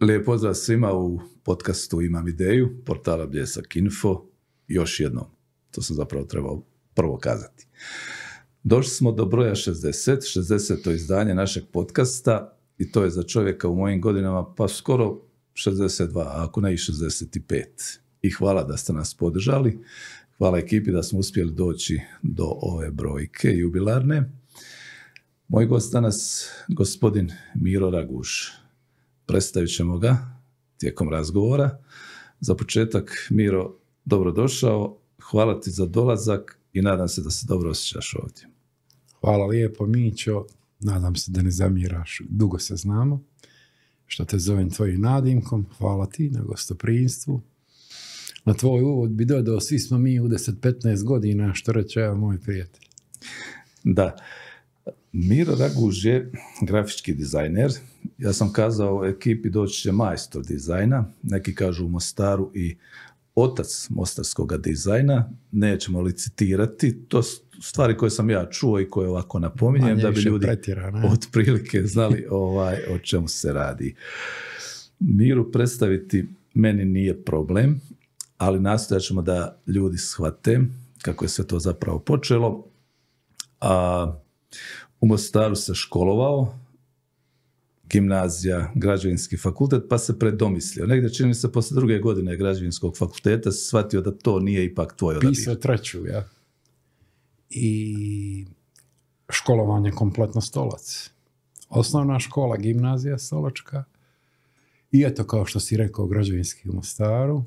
Lijep pozdrav svima u podcastu Imam ideju, portala Bljesak Info. Još jednom, to sam zapravo trebao prvo kazati. Došli smo do broja 60, 60. izdanje našeg podcasta i to je za čovjeka u mojim godinama pa skoro 62, ako ne i 65. I hvala da ste nas podržali. Hvala ekipi da smo uspjeli doći do ove brojke jubilarne. Moj gost danas, gospodin Miro Raguš, predstavit ćemo ga tijekom razgovora. Za početak, Miro, dobrodošao, hvala ti za dolazak i nadam se da se dobro osjećaš ovdje. Hvala lijepo, Mićo, nadam se da ne zamiraš, dugo se znamo, što te zovem tvojim nadimkom, hvala ti na gostoprinstvu. Na tvoj uvod bi dodao, svi smo mi u 10-15 godina, što reče moj prijatelj. Da. Miro Raguž je grafički dizajner. Ja sam kazao ekipi doći će majstor dizajna. Neki kažu u Mostaru i otac mostarskog dizajna. Nećemo licitirati. To su stvari koje sam ja čuo i koje ovako napominjem da bi ljudi otprilike znali ovaj, o čemu se radi. Miru predstaviti meni nije problem, ali nastojat ćemo da ljudi shvate kako je sve to zapravo počelo. A, u Mostaru se školovao, gimnazija, građevinski fakultet, pa se predomislio. Negdje čini se posle druge godine građevinskog fakulteta se shvatio da to nije ipak tvoj odabir. Pisao treću, ja. I školovanje kompletno stolac. Osnovna škola, gimnazija stolačka. I eto, kao što si rekao, građevinski u Mostaru.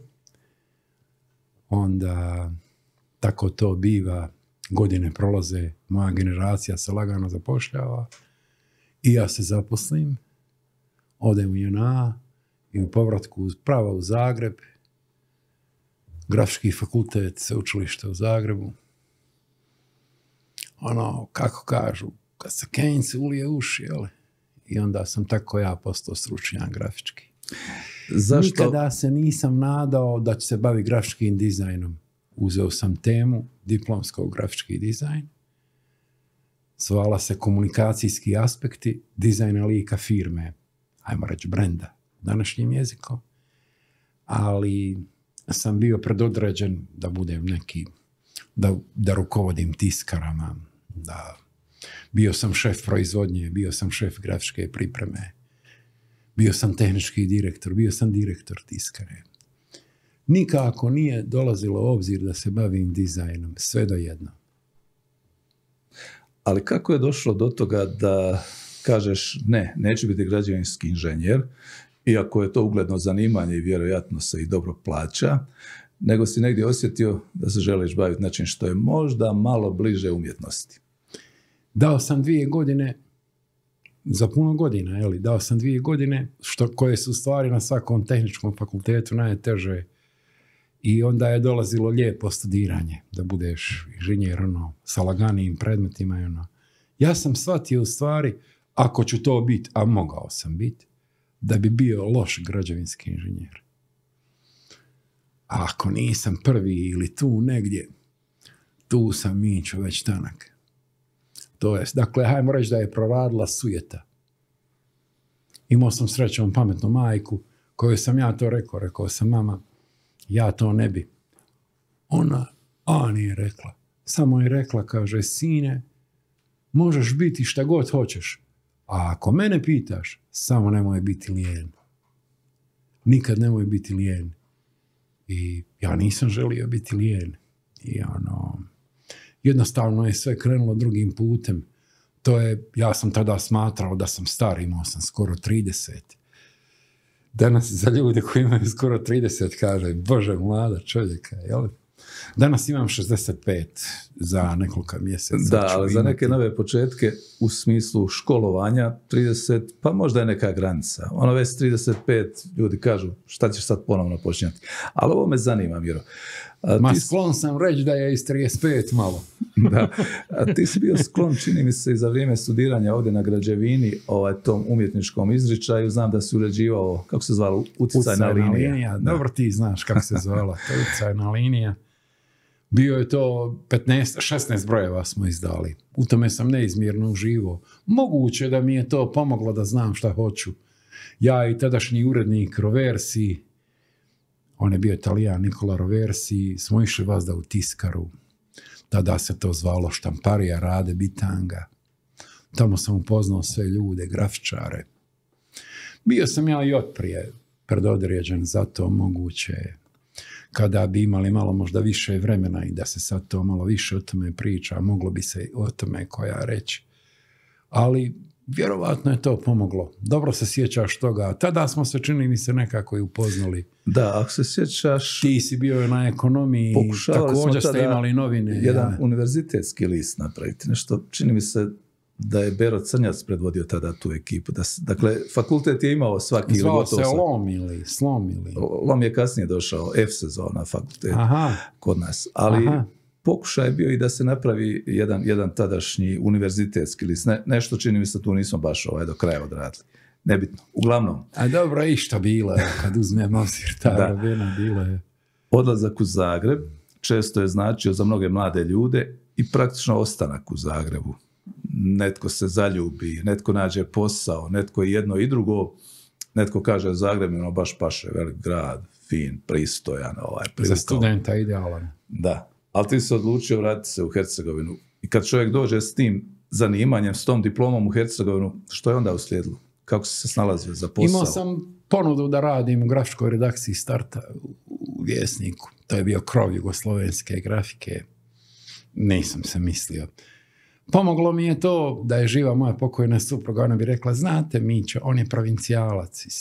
Onda tako to biva godine prolaze, moja generacija se lagano zapošljava i ja se zaposlim, odem u JNA i u povratku prava u Zagreb, Grafički fakultet sveučilište u Zagrebu. Ono, kako kažu, kad se Keynes ulije uši, jel? I onda sam tako ja postao stručnjak grafički. Zašto? Nikada se nisam nadao da će se baviti grafičkim dizajnom uzeo sam temu diplomskog grafički dizajn, zvala se komunikacijski aspekti dizajna lika firme, ajmo reći brenda, današnjim jezikom, ali sam bio predodređen da budem neki, da, da rukovodim tiskarama, da bio sam šef proizvodnje, bio sam šef grafičke pripreme, bio sam tehnički direktor, bio sam direktor tiskare nikako nije dolazilo u obzir da se bavim dizajnom, sve do jedno. Ali kako je došlo do toga da kažeš ne, neću biti građevinski inženjer, iako je to ugledno zanimanje i vjerojatno se i dobro plaća, nego si negdje osjetio da se želiš baviti način što je možda malo bliže umjetnosti. Dao sam dvije godine, za puno godina, Dao sam dvije godine, što, koje su stvari na svakom tehničkom fakultetu najteže i onda je dolazilo lijepo studiranje, da budeš inženjer ono, sa laganijim predmetima i ono. Ja sam shvatio u stvari, ako ću to biti, a mogao sam biti, da bi bio loš građevinski inženjer. A ako nisam prvi ili tu negdje, tu sam Miću već tanak. To jest, dakle, hajmo reći da je proradila sujeta. Imao sam srećom pametnu majku, kojoj sam ja to rekao, rekao sam mama, ja to ne bi. Ona A nije rekla. Samo je rekla, kaže, sine, možeš biti šta god hoćeš. A ako mene pitaš, samo nemoj biti lijen. Nikad nemoj biti lijen. I ja nisam želio biti lijen. I ono, jednostavno je sve krenulo drugim putem. To je, ja sam tada smatrao da sam star, imao sam skoro 30. Danas za ljude koji imaju skoro 30 kaže, bože mlada čovjeka, jel? Danas imam 65 za nekoliko mjeseca. Da, ali za neke nove početke u smislu školovanja 30, pa možda je neka granica. Ono već 35 ljudi kažu šta ćeš sad ponovno počinjati. Ali ovo me zanima, Miro. Ma sklon sam reći da je iz 35 malo. da. A ti si bio sklon, čini mi se, i za vrijeme studiranja ovdje na građevini ovaj, tom umjetničkom izričaju. Znam da si uređivao, kako se zvalo, uticajna, na linija. linija. Dobro ti znaš kako se zvala, uticajna linija. Bio je to 15, 16 brojeva smo izdali. U tome sam neizmjerno uživo. Moguće da mi je to pomoglo da znam šta hoću. Ja i tadašnji urednik Roversi, on je bio italijan Nikola Roversi, smo išli vas da u tiskaru, tada se to zvalo štamparija Rade Bitanga. Tamo sam upoznao sve ljude, grafičare. Bio sam ja i otprije predodređen za to moguće kada bi imali malo možda više vremena i da se sad to malo više o tome priča, moglo bi se o tome koja reći. Ali Vjerovatno je to pomoglo. Dobro se sjećaš toga. Tada smo se čini mi se nekako i upoznali. Da, ako se sjećaš... Ti si bio na ekonomiji, također ste imali novine. Jedan univerzitetski list napraviti. Nešto, čini mi se da je Bero Crnjac predvodio tada tu ekipu. dakle, fakultet je imao svaki... Zvao se Lom ili Slom ili... Lom je kasnije došao, F sezona fakultet Aha. kod nas. Ali pokušaj je bio i da se napravi jedan, jedan tadašnji univerzitetski list. nešto čini mi se tu nismo baš ovaj do kraja odradili. Nebitno. Uglavnom. A dobro i što bilo kad uzmem obzir ta bilo je. Odlazak u Zagreb često je značio za mnoge mlade ljude i praktično ostanak u Zagrebu. Netko se zaljubi, netko nađe posao, netko jedno i drugo. Netko kaže Zagreb ono baš paše, velik grad, fin, pristojan. Ovaj, za studenta idealan. Da, ali ti se odlučio vratiti se u Hercegovinu. I kad čovjek dođe s tim zanimanjem, s tom diplomom u Hercegovinu, što je onda uslijedilo? Kako si se snalazio za posao? Imao sam ponudu da radim u grafičkoj redakciji Starta u Vjesniku. To je bio krov jugoslovenske grafike. Nisam se mislio. Pomoglo mi je to da je živa moja pokojna supruga. Ona bi rekla, znate Mićo, on je provincijalac iz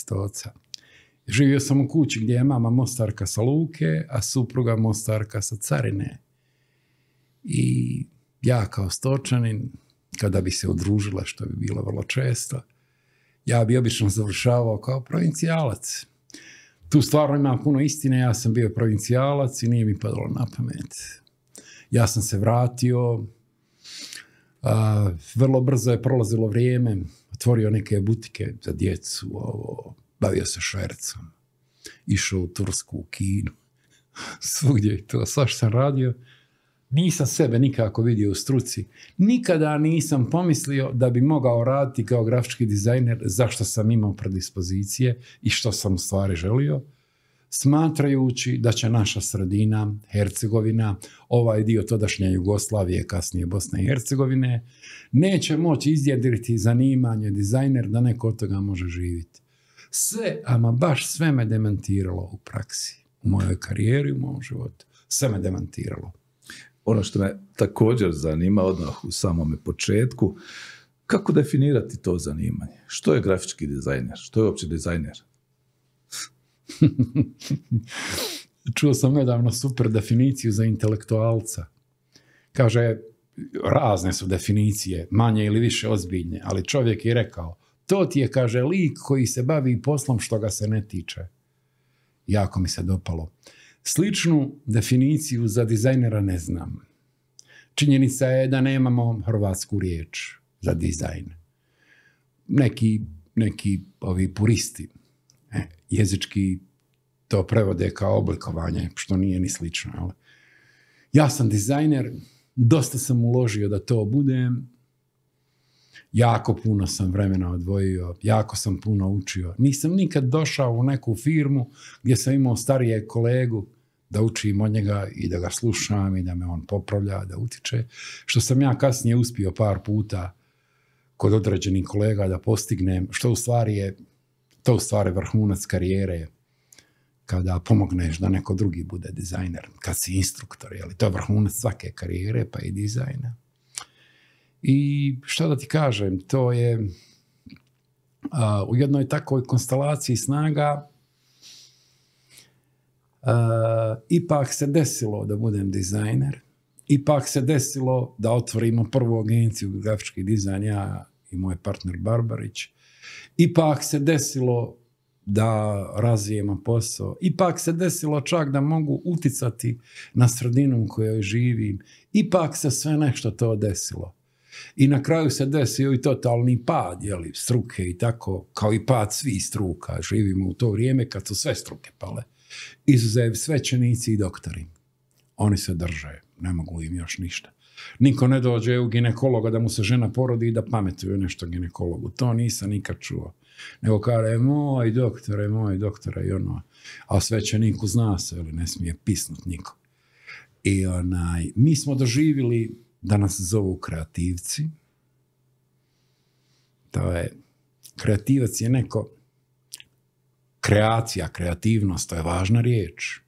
Živio sam u kući gdje je mama Mostarka sa Luke, a supruga Mostarka sa Carine. I ja kao stočanin, kada bi se odružila, što bi bilo vrlo često, ja bi obično završavao kao provincijalac. Tu stvarno imam puno istine, ja sam bio provincijalac i nije mi padalo na pamet. Ja sam se vratio, vrlo brzo je prolazilo vrijeme, otvorio neke butike za djecu, ovo, bavio se švercom. Išao u Tursku, u Kinu, svugdje i to. Sva sam radio, nisam sebe nikako vidio u struci. Nikada nisam pomislio da bi mogao raditi kao grafički dizajner zašto sam imao predispozicije i što sam u stvari želio, smatrajući da će naša sredina, Hercegovina, ovaj dio tadašnje Jugoslavije, kasnije Bosne i Hercegovine, neće moći izjedriti zanimanje dizajner da neko od toga može živjeti. Sve, ama baš sve me demantiralo u praksi. U mojoj karijeri, u mom životu. Sve me demantiralo. Ono što me također zanima odmah u samome početku, kako definirati to zanimanje? Što je grafički dizajner? Što je uopće dizajner? Čuo sam nedavno super definiciju za intelektualca. Kaže, razne su definicije, manje ili više ozbiljne, ali čovjek je rekao, to ti je, kaže, lik koji se bavi poslom što ga se ne tiče. Jako mi se dopalo. Sličnu definiciju za dizajnera ne znam. Činjenica je da nemamo hrvatsku riječ za dizajn. Neki, neki ovi puristi e, jezički to prevode kao oblikovanje, što nije ni slično. Ja sam dizajner, dosta sam uložio da to budem, jako puno sam vremena odvojio, jako sam puno učio. Nisam nikad došao u neku firmu gdje sam imao starije kolegu da učim od njega i da ga slušam i da me on popravlja, da utiče. Što sam ja kasnije uspio par puta kod određenih kolega da postignem, što u stvari je, to u stvari vrhunac karijere kada pomogneš da neko drugi bude dizajner, kad si instruktor, je to je vrhunac svake karijere, pa i dizajna. I šta da ti kažem, to je u jednoj takvoj konstelaciji snaga ipak se desilo da budem dizajner, ipak se desilo da otvorimo prvu agenciju grafički dizajn, ja i moj partner Barbarić. Ipak se desilo da razvijemo posao. Ipak se desilo čak da mogu uticati na sredinu u kojoj živim. Ipak se sve nešto to desilo i na kraju se desio i totalni pad jeli, struke i tako, kao i pad svih struka. Živimo u to vrijeme kad su sve struke pale, izuzev svećenici i doktori. Oni se drže, ne mogu im još ništa. Niko ne dođe u ginekologa da mu se žena porodi i da pametuje nešto ginekologu. To nisam nikad čuo. Nego kaže, moj doktore, moj doktore i ono. A svećeniku zna se, ne smije pisnut niko. I onaj, mi smo doživjeli danas zovu kreativci. To je, kreativac je neko, kreacija, kreativnost, to je važna riječ.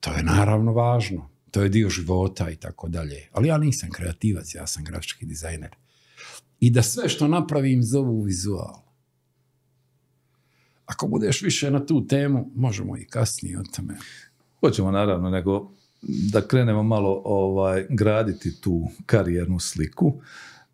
to je naravno važno, to je dio života i tako dalje. Ali ja nisam kreativac, ja sam grafički dizajner. I da sve što napravim zovu vizual. Ako budeš više na tu temu, možemo i kasnije o tome. Hoćemo naravno, nego da krenemo malo ovaj, graditi tu karijernu sliku.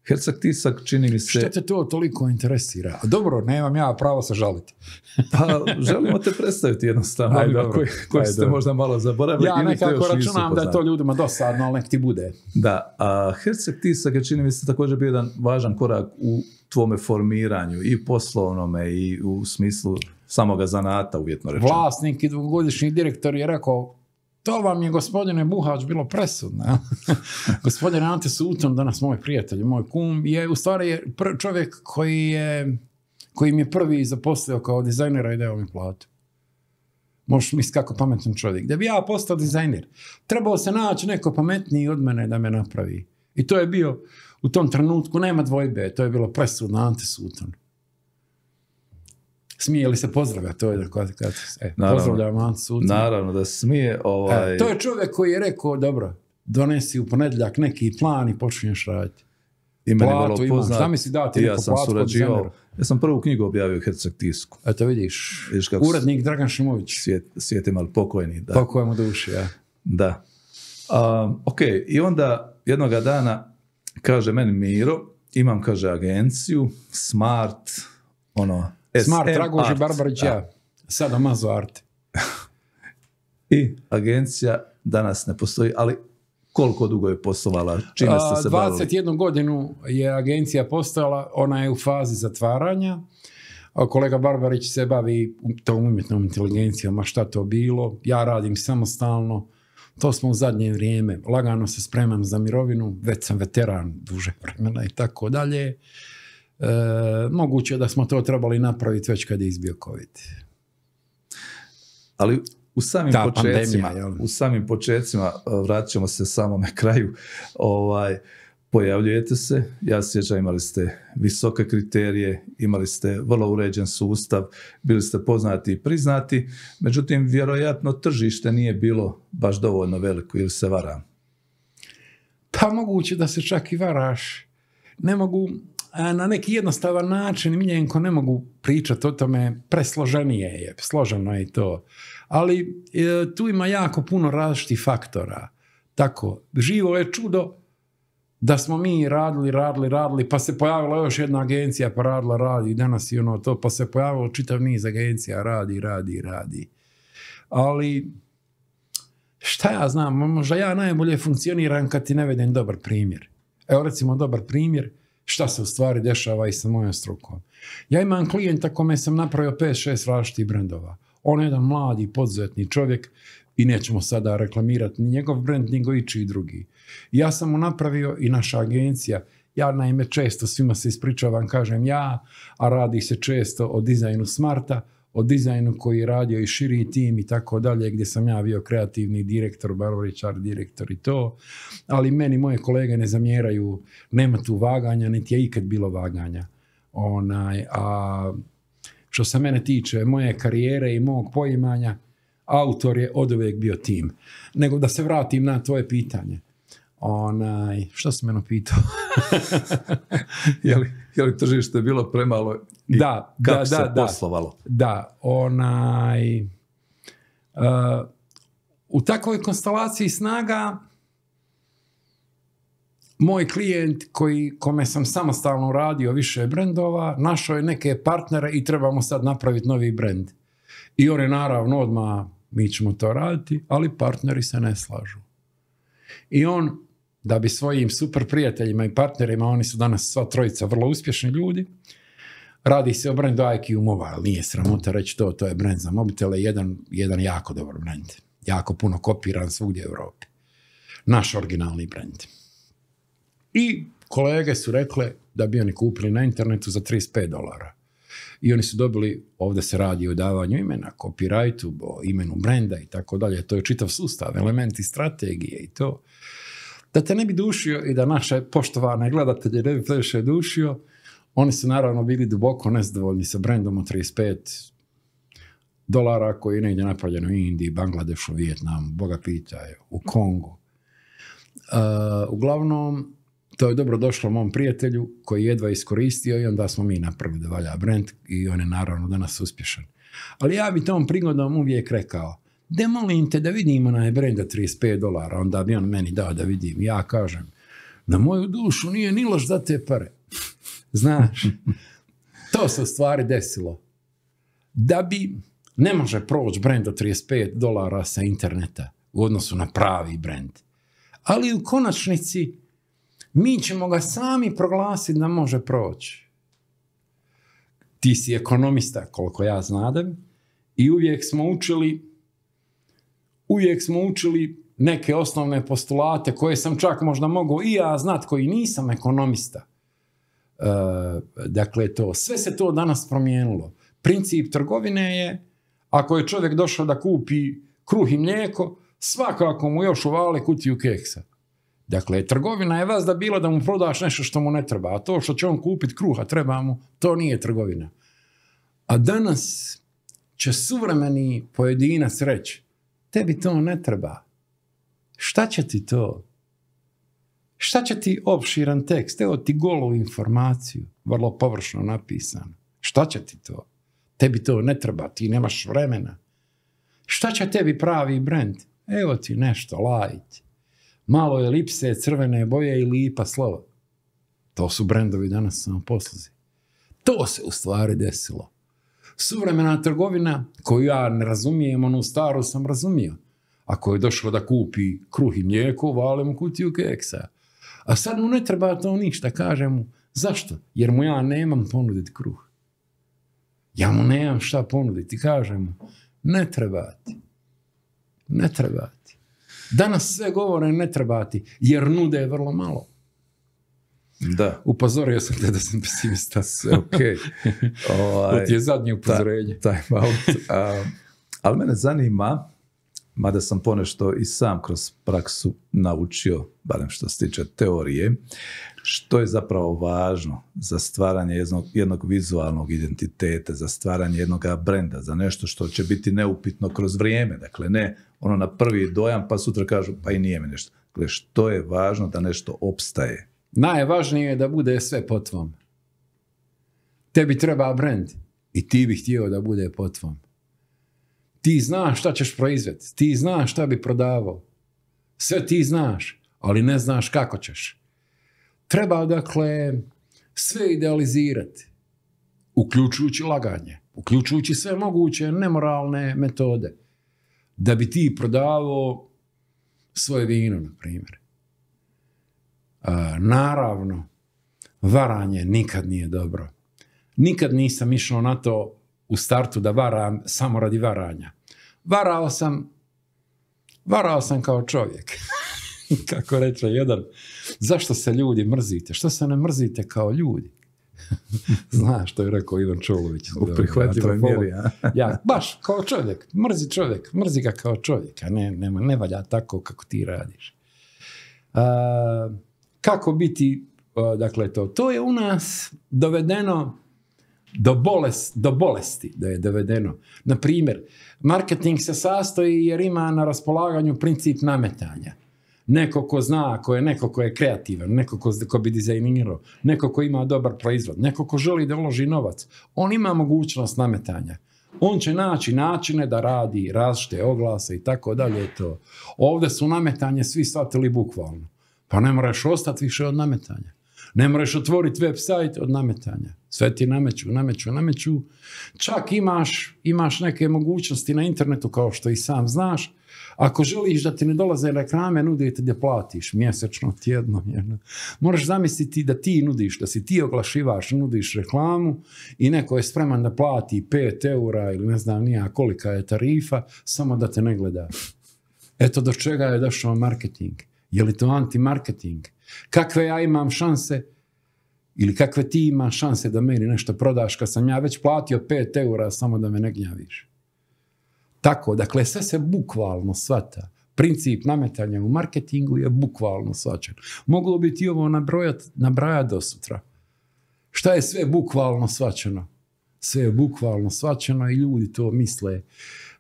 Hercak Tisak čini mi se... Što te to toliko interesira? Dobro, nemam ja pravo se žaliti. pa želimo te predstaviti jednostavno. Ajde, dobro. Koji, ste možda malo zaboravili. Ja nekako računam da je to ljudima dosadno, ali nek ti bude. Da, a Herceg Tisak je čini mi se također bio jedan važan korak u tvome formiranju i poslovnome i u smislu samoga zanata uvjetno rečeno. Vlasnik i dvogodišnji direktor je rekao to vam je gospodine Buhać bilo presudno. Gospodine Ante Suton, danas moj prijatelj, moj kum, je u stvari čovjek koji je koji mi je prvi zaposlio kao dizajnera i dao mi platu. Možeš misliti kako pametan čovjek. Da bi ja postao dizajner, trebao se naći neko pametniji od mene da me napravi. I to je bio u tom trenutku, nema dvojbe, to je bilo presudno Ante Suton smije li se pozdravlja, to je kad, se. e, naravno, pozdravljam se Naravno da smije. Ovaj... E, to je čovjek koji je rekao, dobro, donesi u ponedjeljak neki plan i počinješ raditi. I meni je bilo poznat. dati ja sam surađivao. Ja sam prvu knjigu objavio Herceg Tisku. Eto vidiš, vidiš urednik s... Dragan Šimović. Svijet svijet ali pokojni. Da. Pokojemo duši, ja. Da. ok, i onda jednoga dana kaže meni Miro, imam, kaže, agenciju, smart, ono, Smart, Dragoš i ja Sada mazo arte. I agencija danas ne postoji, ali koliko dugo je poslovala? Čime ste se 21 godinu je agencija postala, ona je u fazi zatvaranja. Kolega Barbarić se bavi tom umjetnom inteligencijom, a šta to bilo. Ja radim samostalno. To smo u zadnje vrijeme. Lagano se spremam za mirovinu, već sam veteran duže vremena i tako dalje. E, moguće da smo to trebali napraviti već kad je izbio COVID. Ali u samim Ta početcima, u samim početcima, e, vratit ćemo se samome kraju, ovaj, pojavljujete se, ja se sjećam imali ste visoke kriterije, imali ste vrlo uređen sustav, bili ste poznati i priznati, međutim vjerojatno tržište nije bilo baš dovoljno veliko ili se varam. Pa moguće da se čak i varaš. Ne mogu na neki jednostavan način Miljenko ne mogu pričati o tome, presloženije je, složeno je to. Ali e, tu ima jako puno različitih faktora. Tako, živo je čudo da smo mi radili, radili, radili, pa se pojavila još jedna agencija, pa radila, radi, danas i ono to, pa se pojavilo čitav niz agencija, radi, radi, radi. Ali, šta ja znam, možda ja najbolje funkcioniram kad ti ne vedem dobar primjer. Evo recimo dobar primjer, šta se u stvari dešava i sa mojom strukom. Ja imam klijenta kome sam napravio 5-6 različitih brendova. On je jedan mladi, poduzetni čovjek i nećemo sada reklamirati ni njegov brend, nego i drugi. Ja sam mu napravio i naša agencija. Ja naime često svima se ispričavam, kažem ja, a radi se često o dizajnu smarta, o dizajnu koji je radio i širi tim i tako dalje, gdje sam ja bio kreativni direktor, Barbara direktor i to, ali meni moje kolege ne zamjeraju, nema tu vaganja, niti je ikad bilo vaganja. Onaj, a što se mene tiče moje karijere i mog poimanja, autor je od bio tim. Nego da se vratim na tvoje pitanje. Onaj, što si mene pitao? Jeli? je li tržište bilo premalo i da, kako da, se da, poslovalo? Da, onaj... Uh, u takvoj konstelaciji snaga moj klijent koji, kome sam samostalno radio više brendova, našao je neke partnere i trebamo sad napraviti novi brend. I on je naravno odmah, mi ćemo to raditi, ali partneri se ne slažu. I on da bi svojim super prijateljima i partnerima, oni su danas sva trojica vrlo uspješni ljudi, Radi se o brendu IQ Mobile, nije sramota reći to, to je brend za mobitele, jedan, jedan jako dobar brend. Jako puno kopiran svugdje u Europi. Naš originalni brend. I kolege su rekle da bi oni kupili na internetu za 35 dolara. I oni su dobili, ovdje se radi o davanju imena, copyrightu, o imenu brenda i tako dalje. To je čitav sustav, elementi strategije i to. Da te ne bi dušio i da naše poštovane gledatelje ne bi previše dušio, oni su naravno bili duboko nezadovoljni sa brendom od 35 dolara koji je negdje napravljen u Indiji, Bangladešu, Vijetnamu, Boga je, u Kongu. E, uglavnom, to je dobro došlo mom prijatelju koji je jedva iskoristio i onda smo mi napravili da valja brend i on je naravno danas uspješan. Ali ja bi tom prigodom uvijek rekao, molim te da vidim onaj brenda 35 dolara, onda bi on meni dao da vidim. Ja kažem, na moju dušu nije ni loš za te pare. Znaš, to se stvari desilo. Da bi, ne može proći brend 35 dolara sa interneta u odnosu na pravi brend. Ali u konačnici mi ćemo ga sami proglasiti da može proći. Ti si ekonomista, koliko ja znadem, i uvijek smo učili uvijek smo učili neke osnovne postulate koje sam čak možda mogao i ja znat koji nisam ekonomista. E, dakle, to, sve se to danas promijenilo. Princip trgovine je, ako je čovjek došao da kupi kruh i mlijeko, svakako mu još uvale kutiju keksa. Dakle, trgovina je vas da bilo da mu prodaš nešto što mu ne treba, a to što će on kupiti kruha treba mu, to nije trgovina. A danas će suvremeni pojedinac reći, Tebi to ne treba. Šta će ti to? Šta će ti opširan tekst? Evo ti golu informaciju, vrlo površno napisan, Šta će ti to? Tebi to ne treba, ti nemaš vremena. Šta će tebi pravi brend? Evo ti nešto, light, Malo je lipse, crvene boje i lipa slova. To su brendovi danas samo posluzi. To se u stvari desilo. Suvremena trgovina, koju ja ne razumijem, onu staru sam razumio. Ako je došlo da kupi kruh i mlijeko, vale mu kutiju keksa. A sad mu ne treba to ništa, kažem mu. Zašto? Jer mu ja nemam ponuditi kruh. Ja mu nemam šta ponuditi, kažem mu. Ne trebati. Ne trebati. Danas sve govore ne trebati, jer nude je vrlo malo. Da. Upozorio sam te da sam pesimista. ok. to ti je zadnje upozorenje. Ta, time out. A, ali mene zanima, mada sam ponešto i sam kroz praksu naučio, barem što se tiče teorije, što je zapravo važno za stvaranje jednog, jednog vizualnog identiteta, za stvaranje jednog brenda, za nešto što će biti neupitno kroz vrijeme, dakle ne ono na prvi dojam pa sutra kažu pa i nije mi nešto. Dakle, što je važno da nešto opstaje? Najvažnije je da bude sve po tvom. Tebi treba brand i ti bi htio da bude po tvom. Ti znaš šta ćeš proizvet, ti znaš šta bi prodavao. Sve ti znaš, ali ne znaš kako ćeš. Treba dakle sve idealizirati, uključujući laganje, uključujući sve moguće nemoralne metode, da bi ti prodavao svoje vino, na primjer. E, naravno, varanje nikad nije dobro. Nikad nisam išao na to u startu da varam samo radi varanja. Varao sam, varao sam kao čovjek. Kako reče jedan, zašto se ljudi mrzite? Što se ne mrzite kao ljudi? Znaš što je rekao Ivan Čolović. U prihvatljivoj mjeri, ja, baš, kao čovjek. Mrzi čovjek. Mrzi ga kao čovjek. A ne, valja tako kako ti radiš. E, kako biti, e, dakle to, to je u nas dovedeno do, bolest, do bolesti da je dovedeno. Na primjer, marketing se sastoji jer ima na raspolaganju princip nametanja. Neko ko zna, ko je neko ko je kreativan, neko ko, bi dizajnirao, neko ko ima dobar proizvod, neko ko želi da uloži novac, on ima mogućnost nametanja. On će naći načine da radi različite oglase i tako dalje. To. Ovdje su nametanje svi shvatili bukvalno. Pa ne moraš ostati više od nametanja. Ne moraš otvoriti web sajt od nametanja. Sve ti nameću, nameću, nameću. Čak imaš, imaš neke mogućnosti na internetu kao što i sam znaš. Ako želiš da ti ne dolaze reklame, nudi ti da platiš mjesečno, tjedno. Jedno. Moraš zamisliti da ti nudiš, da si ti oglašivaš, nudiš reklamu i neko je spreman da plati 5 eura ili ne znam nija kolika je tarifa, samo da te ne gleda. Eto do čega je došao marketing. Je li to anti-marketing? Kakve ja imam šanse ili kakve ti imaš šanse da meni nešto prodaš kad sam ja već platio 5 eura samo da me ne gnjaviš? Tako, dakle, sve se bukvalno svata. Princip nametanja u marketingu je bukvalno svačan. Moglo bi ti ovo nabrojati, nabrajati do sutra. Šta je sve bukvalno svačano? Sve je bukvalno svačano i ljudi to misle.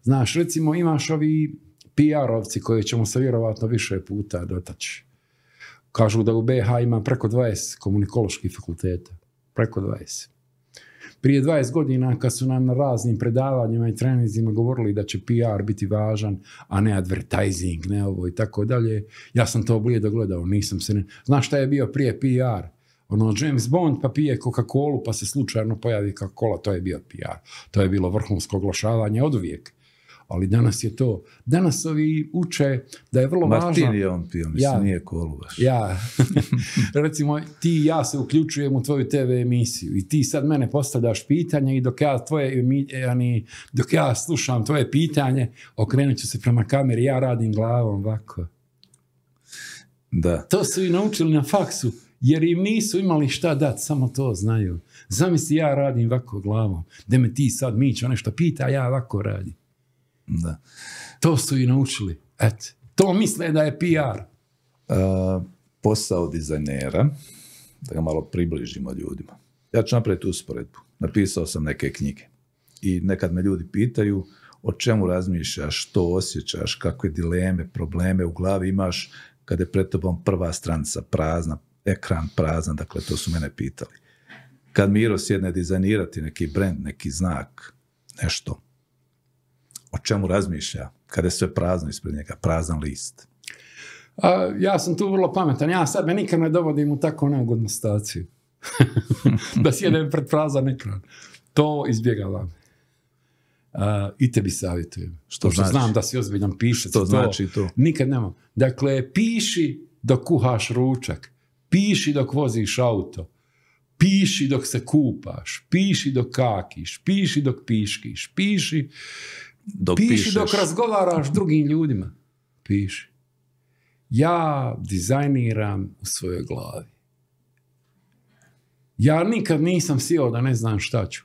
Znaš, recimo imaš ovi PR-ovci koje ćemo se vjerovatno više puta dotaći. Kažu da u BH ima preko 20 komunikoloških fakulteta. Preko 20. Prije 20 godina kad su nam na raznim predavanjima i trenizima govorili da će PR biti važan, a ne advertising, ne ovo i tako dalje, ja sam to oblije gledao, nisam se ne... Znaš šta je bio prije PR? Ono, James Bond pa pije Coca-Cola pa se slučajno pojavi Coca-Cola, to je bio PR. To je bilo vrhunsko oglašavanje od uvijek ali danas je to, danas ovi uče da je vrlo važno... Martin je on pio, mislim, ja, nije Kolubaš. Ja, recimo, ti i ja se uključujem u tvoju TV emisiju i ti sad mene postavljaš pitanje i dok ja, tvoje, ani, dok ja slušam tvoje pitanje, okrenut ću se prema kameri, ja radim glavom ovako. Da. To su i naučili na faksu, jer im nisu imali šta dati, samo to znaju. Zamisli, ja radim ovako glavom, da me ti sad mićo nešto pita, ja ovako radim. Da. To su i naučili. to misle da je PR. Uh, e, posao dizajnera, da ga malo približimo ljudima. Ja ću napraviti usporedbu. Napisao sam neke knjige. I nekad me ljudi pitaju o čemu razmišljaš, što osjećaš, kakve dileme, probleme u glavi imaš kada je pred tobom prva stranica prazna, ekran prazan, dakle to su mene pitali. Kad Miro sjedne dizajnirati neki brand, neki znak, nešto, o čemu razmišlja kada je sve prazno ispred njega, prazan list? ja sam tu vrlo pametan. Ja sad me nikad ne dovodim u tako neugodnu staciju. da sjedem pred prazan ekran. To izbjegavam. I tebi savjetujem. Što, znači? znam da si ozbiljan piše. to, znači to? Nikad nemam. Dakle, piši dok kuhaš ručak. Piši dok voziš auto. Piši dok se kupaš, piši dok kakiš, piši dok piškiš, piši dok Piši dok razgovaraš drugim ljudima. Piši. Ja dizajniram u svojoj glavi. Ja nikad nisam sjeo da ne znam šta ću.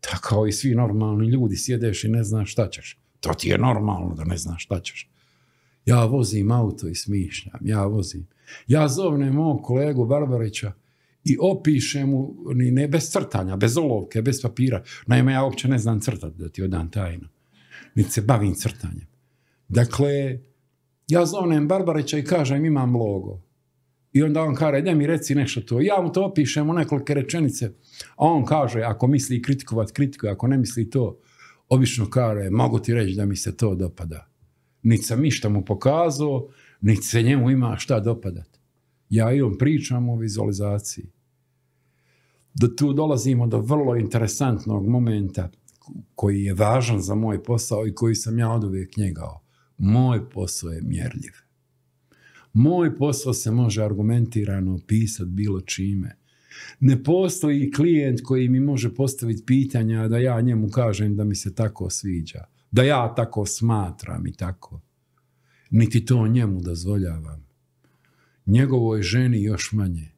Tako i svi normalni ljudi sjedeš i ne znaš šta ćeš. To ti je normalno da ne znaš šta ćeš. Ja vozim auto i smišljam. Ja vozim. Ja zovnem mog kolegu Barbarića i opišem mu, ni ne bez crtanja, bez olovke, bez papira. Naime, ja uopće ne znam crtati da ti odam tajnu niti se bavim crtanjem. Dakle, ja zovnem Barbarića i kažem imam logo. I onda on kaže, daj mi reci nešto to. Ja mu to opišem u nekolike rečenice. A on kaže, ako misli kritikovat, kritiku, Ako ne misli to, obično kaže, mogu ti reći da mi se to dopada. Niti sam ništa mu pokazao, niti se njemu ima šta dopadat. Ja i on pričam o vizualizaciji. Da tu dolazimo do vrlo interesantnog momenta koji je važan za moj posao i koji sam ja od uvijek njegao. Moj posao je mjerljiv. Moj posao se može argumentirano opisati bilo čime. Ne postoji klijent koji mi može postaviti pitanja da ja njemu kažem da mi se tako sviđa, da ja tako smatram i tako. Niti to njemu dozvoljavam. Njegovoj ženi još manje.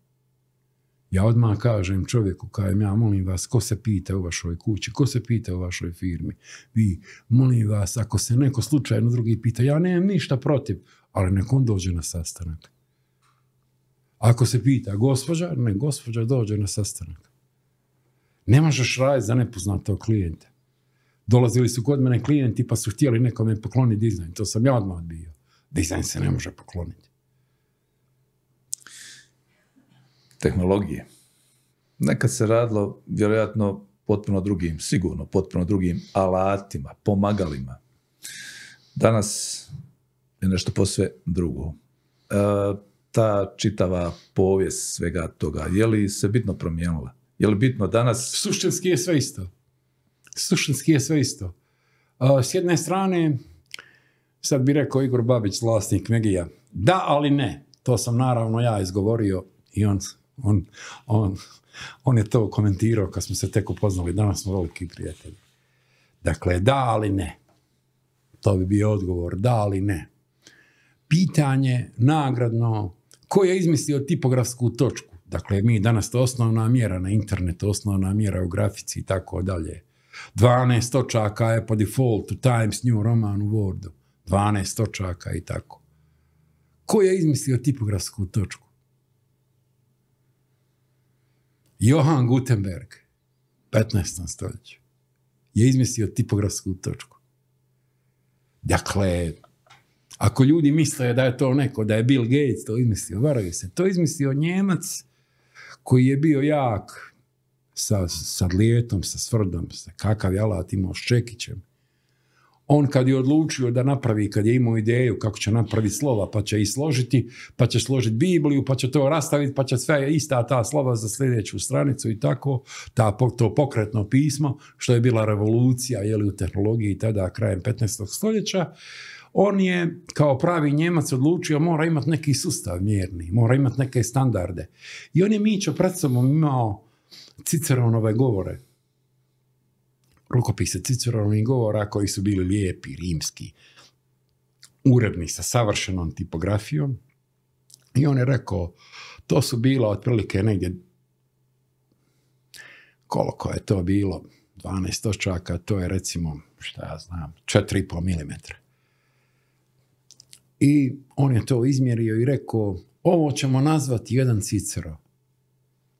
Ja odmah kažem čovjeku, kažem ja molim vas, ko se pita u vašoj kući, ko se pita u vašoj firmi, vi, molim vas, ako se neko slučajno drugi pita, ja nemam ništa protiv, ali nek on dođe na sastanak. Ako se pita gospođa, ne, gospođa dođe na sastanak. Ne možeš raditi za nepoznatog klijenta. Dolazili su kod mene klijenti pa su htjeli nekome pokloniti dizajn. To sam ja odmah bio. Dizajn se ne može pokloniti. tehnologije. Nekad se radilo vjerojatno potpuno drugim, sigurno potpuno drugim alatima, pomagalima. Danas je nešto posve drugo. E, ta čitava povijest svega toga, je li se bitno promijenila? Je li bitno danas... Suštinski je sve isto. Suštinski je sve isto. E, s jedne strane, sad bi rekao Igor Babić, vlasnik Megija, da ali ne. To sam naravno ja izgovorio i on on, on, on je to komentirao kad smo se tek upoznali, danas smo veliki prijatelji. Dakle, da ali ne. To bi bio odgovor, da ali ne. Pitanje, nagradno, ko je izmislio tipografsku točku? Dakle, mi danas to osnovna mjera na internetu, osnovna mjera u grafici i tako dalje. 12 točaka je po defaultu Times New Roman u Wordu. 12 točaka i tako. Ko je izmislio tipografsku točku? Johan Gutenberg, 15. stoljeću, je izmislio tipografsku točku. Dakle, ako ljudi misle da je to neko, da je Bill Gates to izmislio, varaju se. To izmislio Njemac koji je bio jak sa, sa lijetom, sa svrdom, sa kakav je alat imao s Čekićem on kad je odlučio da napravi, kad je imao ideju kako će napraviti slova, pa će ih složiti, pa će složiti Bibliju, pa će to rastaviti, pa će sve ista ta slova za sljedeću stranicu i tako, ta, to pokretno pismo, što je bila revolucija je li, u tehnologiji tada krajem 15. stoljeća, on je kao pravi Njemac odlučio mora imati neki sustav mjerni, mora imati neke standarde. I on je Mićo pred sobom imao Ciceronove govore, rukopise Ciceronovih govora koji su bili lijepi, rimski, uredni sa savršenom tipografijom. I on je rekao, to su bila otprilike negdje, koliko je to bilo, 12 točaka, to je recimo, šta ja znam, 4,5 mm. I on je to izmjerio i rekao, ovo ćemo nazvati jedan Cicero.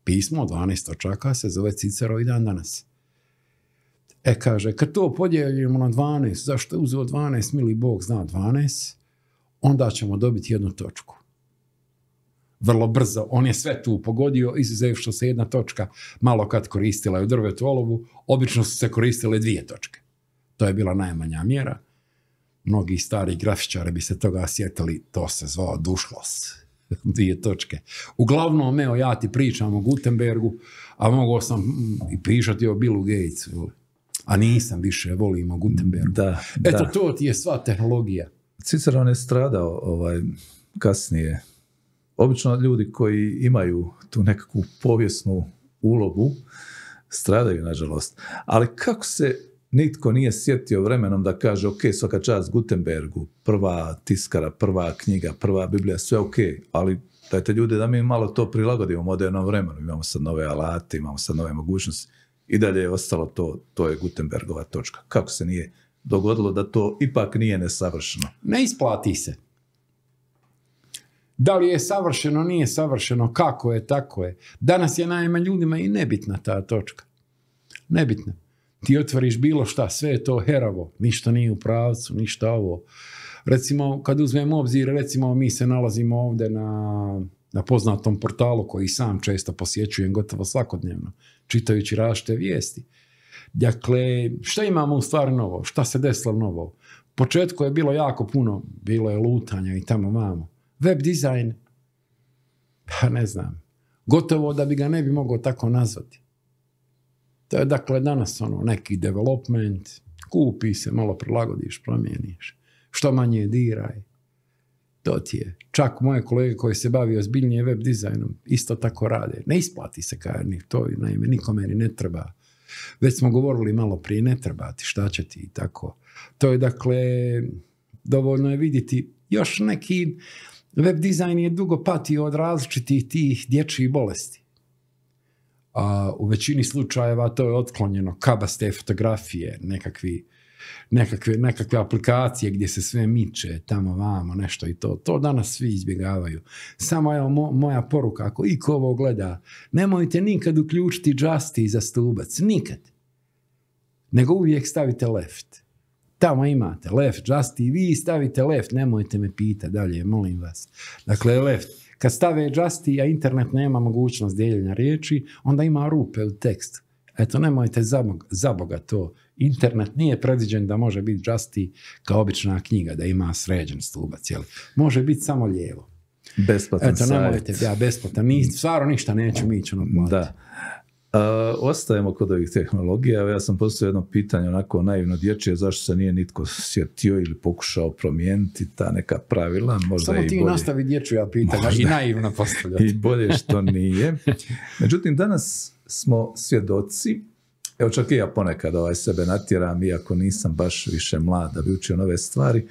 Pismo 12 točaka se zove Cicero i dan danas. E, kaže, kad to podijelimo na 12, zašto je uzeo 12, mili Bog zna 12, onda ćemo dobiti jednu točku. Vrlo brzo, on je sve tu pogodio, izuzev što se jedna točka malo kad koristila je u drvetu olovu, obično su se koristile dvije točke. To je bila najmanja mjera. Mnogi stari grafičari bi se toga sjetili, to se zvao dušlos. Dvije točke. Uglavnom, evo, ja ti pričam o Gutenbergu, a mogao sam i pišati o Billu Gatesu a nisam više, volimo Gutenberg. Da, Eto, to ti je sva tehnologija. Ciceron je stradao ovaj, kasnije. Obično ljudi koji imaju tu nekakvu povijesnu ulogu stradaju, nažalost. Ali kako se nitko nije sjetio vremenom da kaže ok, svaka čast Gutenbergu, prva tiskara, prva knjiga, prva Biblija, sve ok, ali dajte ljudi da mi malo to prilagodimo modernom vremenu. Imamo sad nove alate, imamo sad nove mogućnosti i dalje je ostalo to, to je Gutenbergova točka. Kako se nije dogodilo da to ipak nije nesavršeno? Ne isplati se. Da li je savršeno, nije savršeno, kako je, tako je. Danas je najma ljudima i nebitna ta točka. Nebitna. Ti otvoriš bilo šta, sve je to heravo, ništa nije u pravcu, ništa ovo. Recimo, kad uzmemo obzir, recimo mi se nalazimo ovdje na na poznatom portalu koji sam često posjećujem gotovo svakodnevno, čitajući različite vijesti. Dakle, šta imamo u stvari novo? Šta se desilo novo? U početku je bilo jako puno, bilo je lutanja i tamo vamo. Web dizajn, pa ne znam, gotovo da bi ga ne bi mogao tako nazvati. To je dakle danas ono neki development, kupi se, malo prilagodiš, promijeniš, što manje diraj, to ti je. Čak moje kolege koji se bavi ozbiljnije web dizajnom isto tako rade. Ne isplati se ni to naime nikome meni ne treba. Već smo govorili malo prije, ne treba ti, šta će ti i tako. To je dakle, dovoljno je vidjeti još neki, web dizajn je dugo patio od različitih tih dječjih bolesti. A u većini slučajeva to je otklonjeno kabaste fotografije, nekakvi nekakve, nekakve aplikacije gdje se sve miče, tamo, vamo, nešto i to. To danas svi izbjegavaju. Samo evo moja poruka, ako i ovo gleda, nemojte nikad uključiti Justy za stubac, nikad. Nego uvijek stavite left. Tamo imate left, Justy, i vi stavite left, nemojte me pita dalje, molim vas. Dakle, left. Kad stave Justy, a internet nema mogućnost dijeljenja riječi, onda ima rupe u tekstu. Eto, nemojte zabog, zaboga to. Internet nije predviđen da može biti justi kao obična knjiga, da ima sređen stubac. Može biti samo lijevo. Besplatan Eto, nemojte, ja besplatan. Ni, stvarno ništa neću mi ići Da. E, ostajemo kod ovih tehnologija. Ja sam postavio jedno pitanje, onako naivno dječje, zašto se nije nitko sjetio ili pokušao promijeniti ta neka pravila. Možda Samo i ti nastavi dječju, ja pitam, i naivno postavljati. I bolje što nije. Međutim, danas smo svjedoci, evo čak i ja ponekad ovaj sebe natjeram, iako nisam baš više mlad da bi učio nove stvari,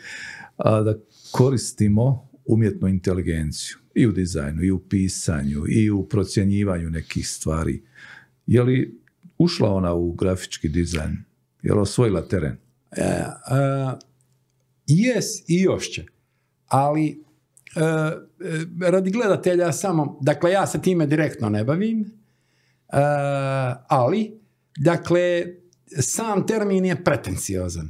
a da koristimo umjetnu inteligenciju i u dizajnu, i u pisanju, i u procjenjivanju nekih stvari. Je li ušla ona u grafički dizajn? Je li osvojila teren? E, e i još će. Ali e, e, radi gledatelja samo, dakle ja se time direktno ne bavim, Eh, ali, dakle, sam termin je pretenciozan.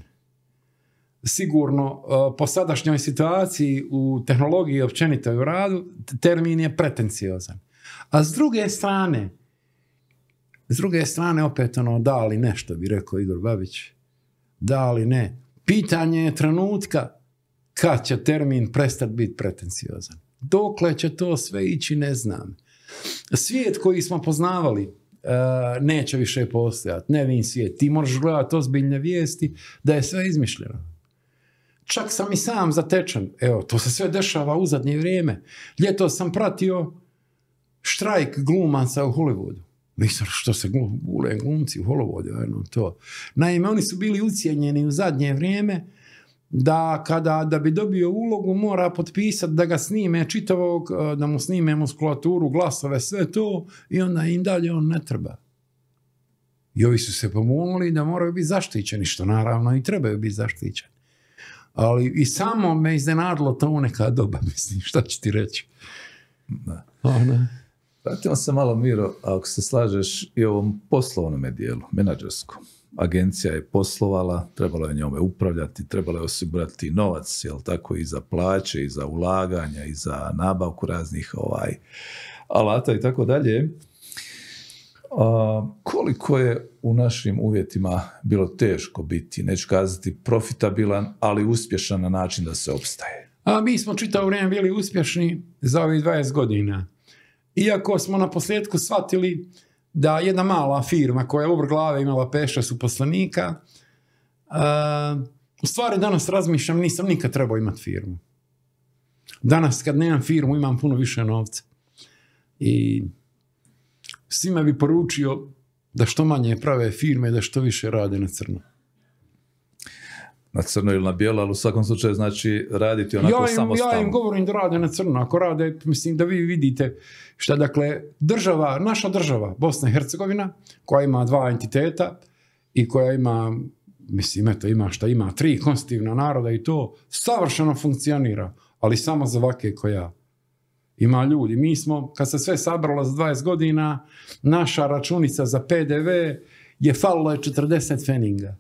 Sigurno, eh, po sadašnjoj situaciji u tehnologiji i općenito u radu, termin je pretenciozan. A s druge strane, s druge strane, opet ono, da li nešto bi rekao Igor Babić, da li ne. Pitanje je trenutka kad će termin prestati biti pretenciozan. Dokle će to sve ići, ne znam. Svijet koji smo poznavali e, neće više postojati. Ne vin svijet. Ti možeš gledati ozbiljne vijesti da je sve izmišljeno. Čak sam i sam zatečen. Evo, to se sve dešava u zadnje vrijeme. Ljeto sam pratio štrajk glumaca u Hollywoodu. Mislim, što se gule glumci u Hollywoodu, to. Naime, oni su bili ucijenjeni u zadnje vrijeme da kada da bi dobio ulogu mora potpisati da ga snime čitavog, e, da mu snime muskulaturu, glasove, sve to i onda im dalje on ne treba. I ovi su se pomolili da moraju biti zaštićeni, što naravno i trebaju biti zaštićeni. Ali i samo me iznenadilo to u neka doba, mislim, šta ću ti reći. Da. se malo, Miro, ako se slažeš i ovom poslovnom dijelu, menadžerskom agencija je poslovala, trebalo je njome upravljati, trebalo je osigurati novac, jel tako, i za plaće, i za ulaganja, i za nabavku raznih ovaj alata i tako dalje. A, koliko je u našim uvjetima bilo teško biti, neću kazati profitabilan, ali uspješan na način da se opstaje? A mi smo čitavo vrijeme bili uspješni za ovih 20 godina. Iako smo na posljedku shvatili da jedna mala firma koja je obr glave imala peša su uh, u stvari danas razmišljam, nisam nikad trebao imati firmu. Danas kad nemam firmu imam puno više novca. I svima bi poručio da što manje prave firme, da što više rade na crno na crno ili na bijelo, ali u svakom slučaju znači raditi onako ja im, samostalno. Ja im govorim da rade na crno, ako rade, mislim da vi vidite šta dakle država, naša država, Bosna i Hercegovina, koja ima dva entiteta i koja ima, mislim eto ima šta ima, tri konstitutivna naroda i to savršeno funkcionira, ali samo za vake koja ima ljudi. Mi smo, kad se sve sabralo za 20 godina, naša računica za PDV je falila je 40 feninga.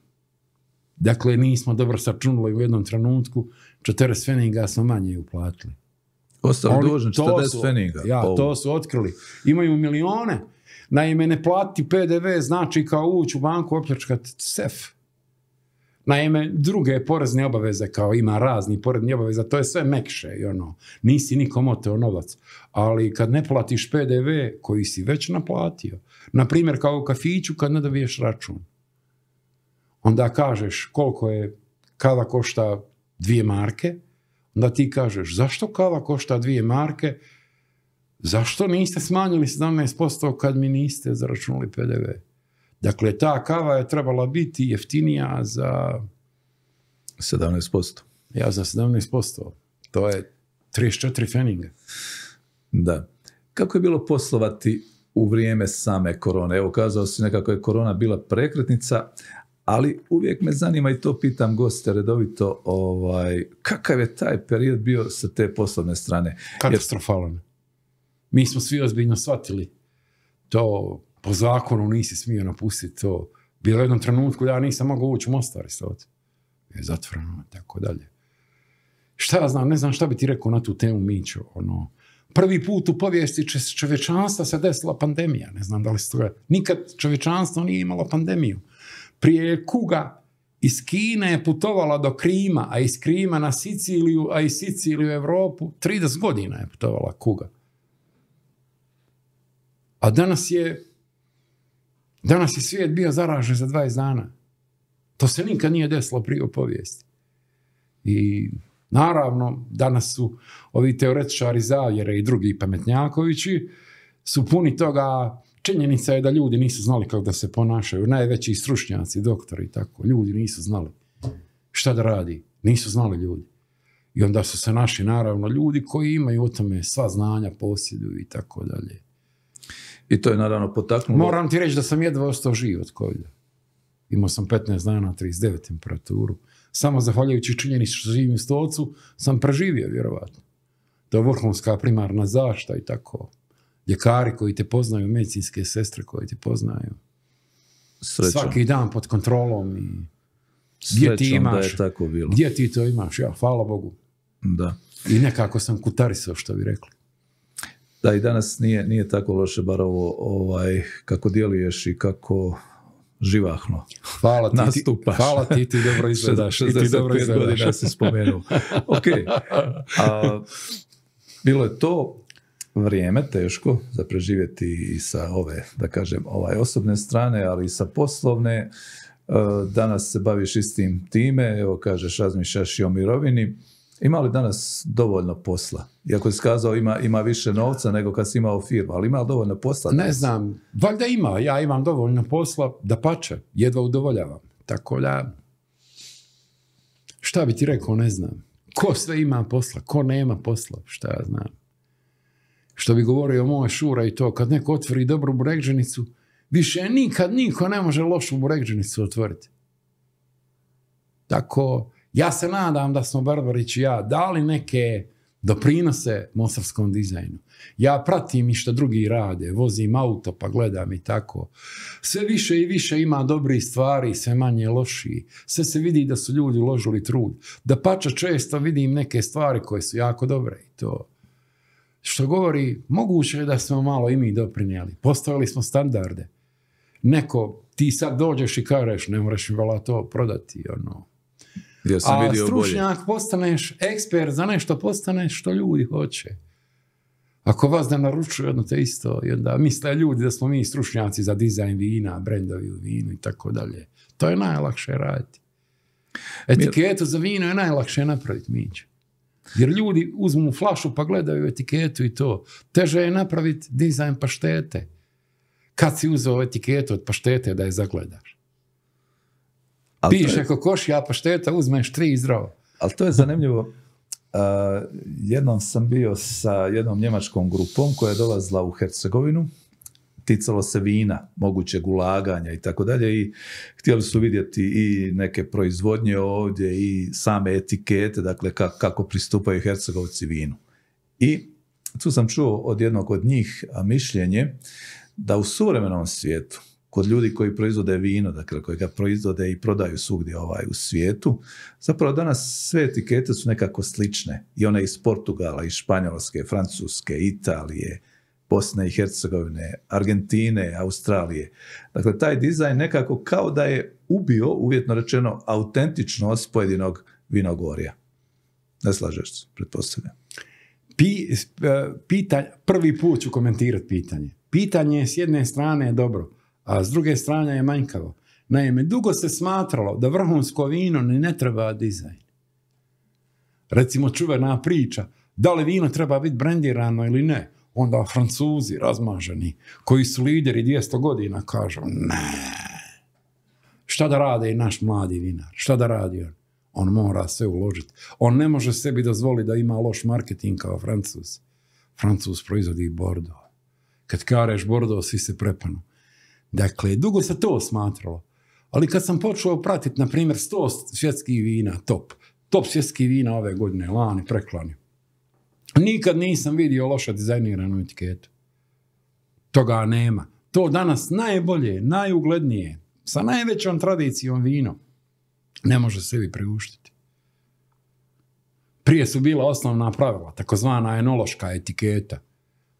Dakle, nismo dobro sačunali u jednom trenutku, 40 feninga smo manje uplatili. ostao dužni 40 feninga. Ja, to su otkrili. Imaju milione. Naime, ne plati PDV znači kao ući u banku opljačkati sef. Naime, druge porezne obaveze, kao ima razni porezne obaveza, to je sve mekše i ono, nisi nikom oteo novac. Ali kad ne platiš PDV koji si već naplatio, na primjer kao u kafiću kad ne dobiješ račun, onda kažeš koliko je kava košta dvije marke, onda ti kažeš zašto kava košta dvije marke, zašto niste smanjili 17% kad mi niste zaračunali PDV? Dakle, ta kava je trebala biti jeftinija za... 17%. Ja, za 17%. To je 34 feninga. Da. Kako je bilo poslovati u vrijeme same korone? Evo, kazao si nekako je korona bila prekretnica, ali uvijek me zanima i to pitam goste redovito, ovaj, kakav je taj period bio sa te poslovne strane? Katastrofalan. Mi smo svi ozbiljno shvatili to, po zakonu nisi smio napustiti to. Bilo je jednom trenutku da ja nisam mogao ući u Mostar Je zatvoreno, tako dalje. Šta ja znam, ne znam šta bi ti rekao na tu temu, Mićo, ono, prvi put u povijesti čovječanstva se desila pandemija, ne znam da li se toga, nikad čovječanstvo nije imalo pandemiju prije kuga iz Kine je putovala do Krima, a iz Krima na Siciliju, a iz Siciliju u Europu. 30 godina je putovala kuga. A danas je Danas je svijet bio zaražen za 20 dana. To se nikad nije desilo prije u povijesti. I naravno, danas su ovi teoretičari zavjere i drugi pametnjakovići su puni toga Činjenica je da ljudi nisu znali kako da se ponašaju. Najveći stručnjaci, doktori i tako. Ljudi nisu znali šta da radi. Nisu znali ljudi. I onda su se našli naravno ljudi koji imaju o tome sva znanja, posjeduju i tako dalje. I to je naravno potaknulo... Moram ti reći da sam jedva ostao živ od covid Imao sam 15 dana, 39 temperaturu. Samo zahvaljujući činjenici što živim u stolcu, sam preživio vjerovatno. To je vrhunska primarna zašta i tako ljekari koji te poznaju, medicinske sestre koji te poznaju. Svaki dan pod kontrolom i gdje ti imaš, da je tako bilo. Gdje ti to imaš, ja, hvala Bogu. Da. I nekako sam kutarisao što bi rekli. Da, i danas nije, nije tako loše, bar ovo, ovaj, kako djeluješ i kako živahno hvala ti, nastupaš. Hvala ti, ti dobro izgledaš. 65 ti dobro godina se spomenuo. ok. A, bilo je to vrijeme teško za preživjeti i sa ove, da kažem, ovaj osobne strane, ali i sa poslovne. E, danas se baviš istim time, evo kažeš razmišljaš i o mirovini. Ima li danas dovoljno posla? Iako si kazao ima, ima više novca nego kad si imao firmu, ali ima li dovoljno posla? Ne znam, valjda ima, ja imam dovoljno posla, da pače, jedva udovoljavam. Tako da, šta bi ti rekao, ne znam. Ko sve ima posla, ko nema posla, šta ja znam što bi govorio moj Šura i to, kad neko otvori dobru burekđenicu, više nikad niko ne može lošu burekđenicu otvoriti. Tako, ja se nadam da smo Barbarić i ja dali neke doprinose mosarskom dizajnu. Ja pratim i što drugi rade, vozim auto pa gledam i tako. Sve više i više ima dobri stvari, sve manje loši. Sve se vidi da su ljudi uložili trud. Da pača često vidim neke stvari koje su jako dobre i to što govori moguće je da smo malo i mi doprinijeli. Postavili smo standarde. Neko, ti sad dođeš i kažeš, ne moraš mi vala to prodati, ono. sam A stručnjak postaneš, ekspert za nešto postaneš što ljudi hoće. Ako vas da naručuju jedno te isto, i onda misle ljudi da smo mi stručnjaci za dizajn vina, brendovi u vinu i tako dalje. To je najlakše raditi. Etiketu za vino je najlakše napraviti, miće. Jer ljudi uzmu flašu pa gledaju etiketu i to. Teže je napraviti dizajn paštete. Kad si uzeo etiketu od paštete da je zagledaš? Piše ja kokošija pašteta, uzmeš tri i zdravo. Ali to je zanimljivo. jednom sam bio sa jednom njemačkom grupom koja je dolazila u Hercegovinu ticalo se vina, mogućeg ulaganja i tako dalje i htjeli su vidjeti i neke proizvodnje ovdje i same etikete, dakle kako pristupaju Hercegovci vinu. I tu sam čuo od jednog od njih mišljenje da u suvremenom svijetu, kod ljudi koji proizvode vino, dakle koji ga proizvode i prodaju svugdje ovaj u svijetu, zapravo danas sve etikete su nekako slične. I one iz Portugala, iz Španjolske, Francuske, Italije, Bosne i Hercegovine, Argentine, Australije. Dakle, taj dizajn nekako kao da je ubio, uvjetno rečeno, autentičnost pojedinog vinogorja. Ne slažeš se, pretpostavljam. E, prvi put ću komentirati pitanje. Pitanje je s jedne strane je dobro, a s druge strane je manjkavo. Naime, dugo se smatralo da vrhunsko vino ne, ne treba dizajn. Recimo čuvena priča, da li vino treba biti brandirano ili ne onda francuzi razmaženi, koji su lideri 200 godina, kažu ne. Šta da rade i naš mladi vinar? Šta da radi on? On mora sve uložiti. On ne može sebi dozvoliti da ima loš marketing kao francuz. Francuz proizvodi Bordo. Kad kareš Bordo, svi se prepanu. Dakle, dugo se to smatralo. Ali kad sam počeo pratiti, na primjer, 100 svjetskih vina, top. Top svjetskih vina ove godine, lani, preklani. Nikad nisam vidio loše dizajniranu etiketu. Toga nema. To danas najbolje, najuglednije, sa najvećom tradicijom vino ne može sebi priuštiti. Prije su bila osnovna pravila, takozvana enološka etiketa.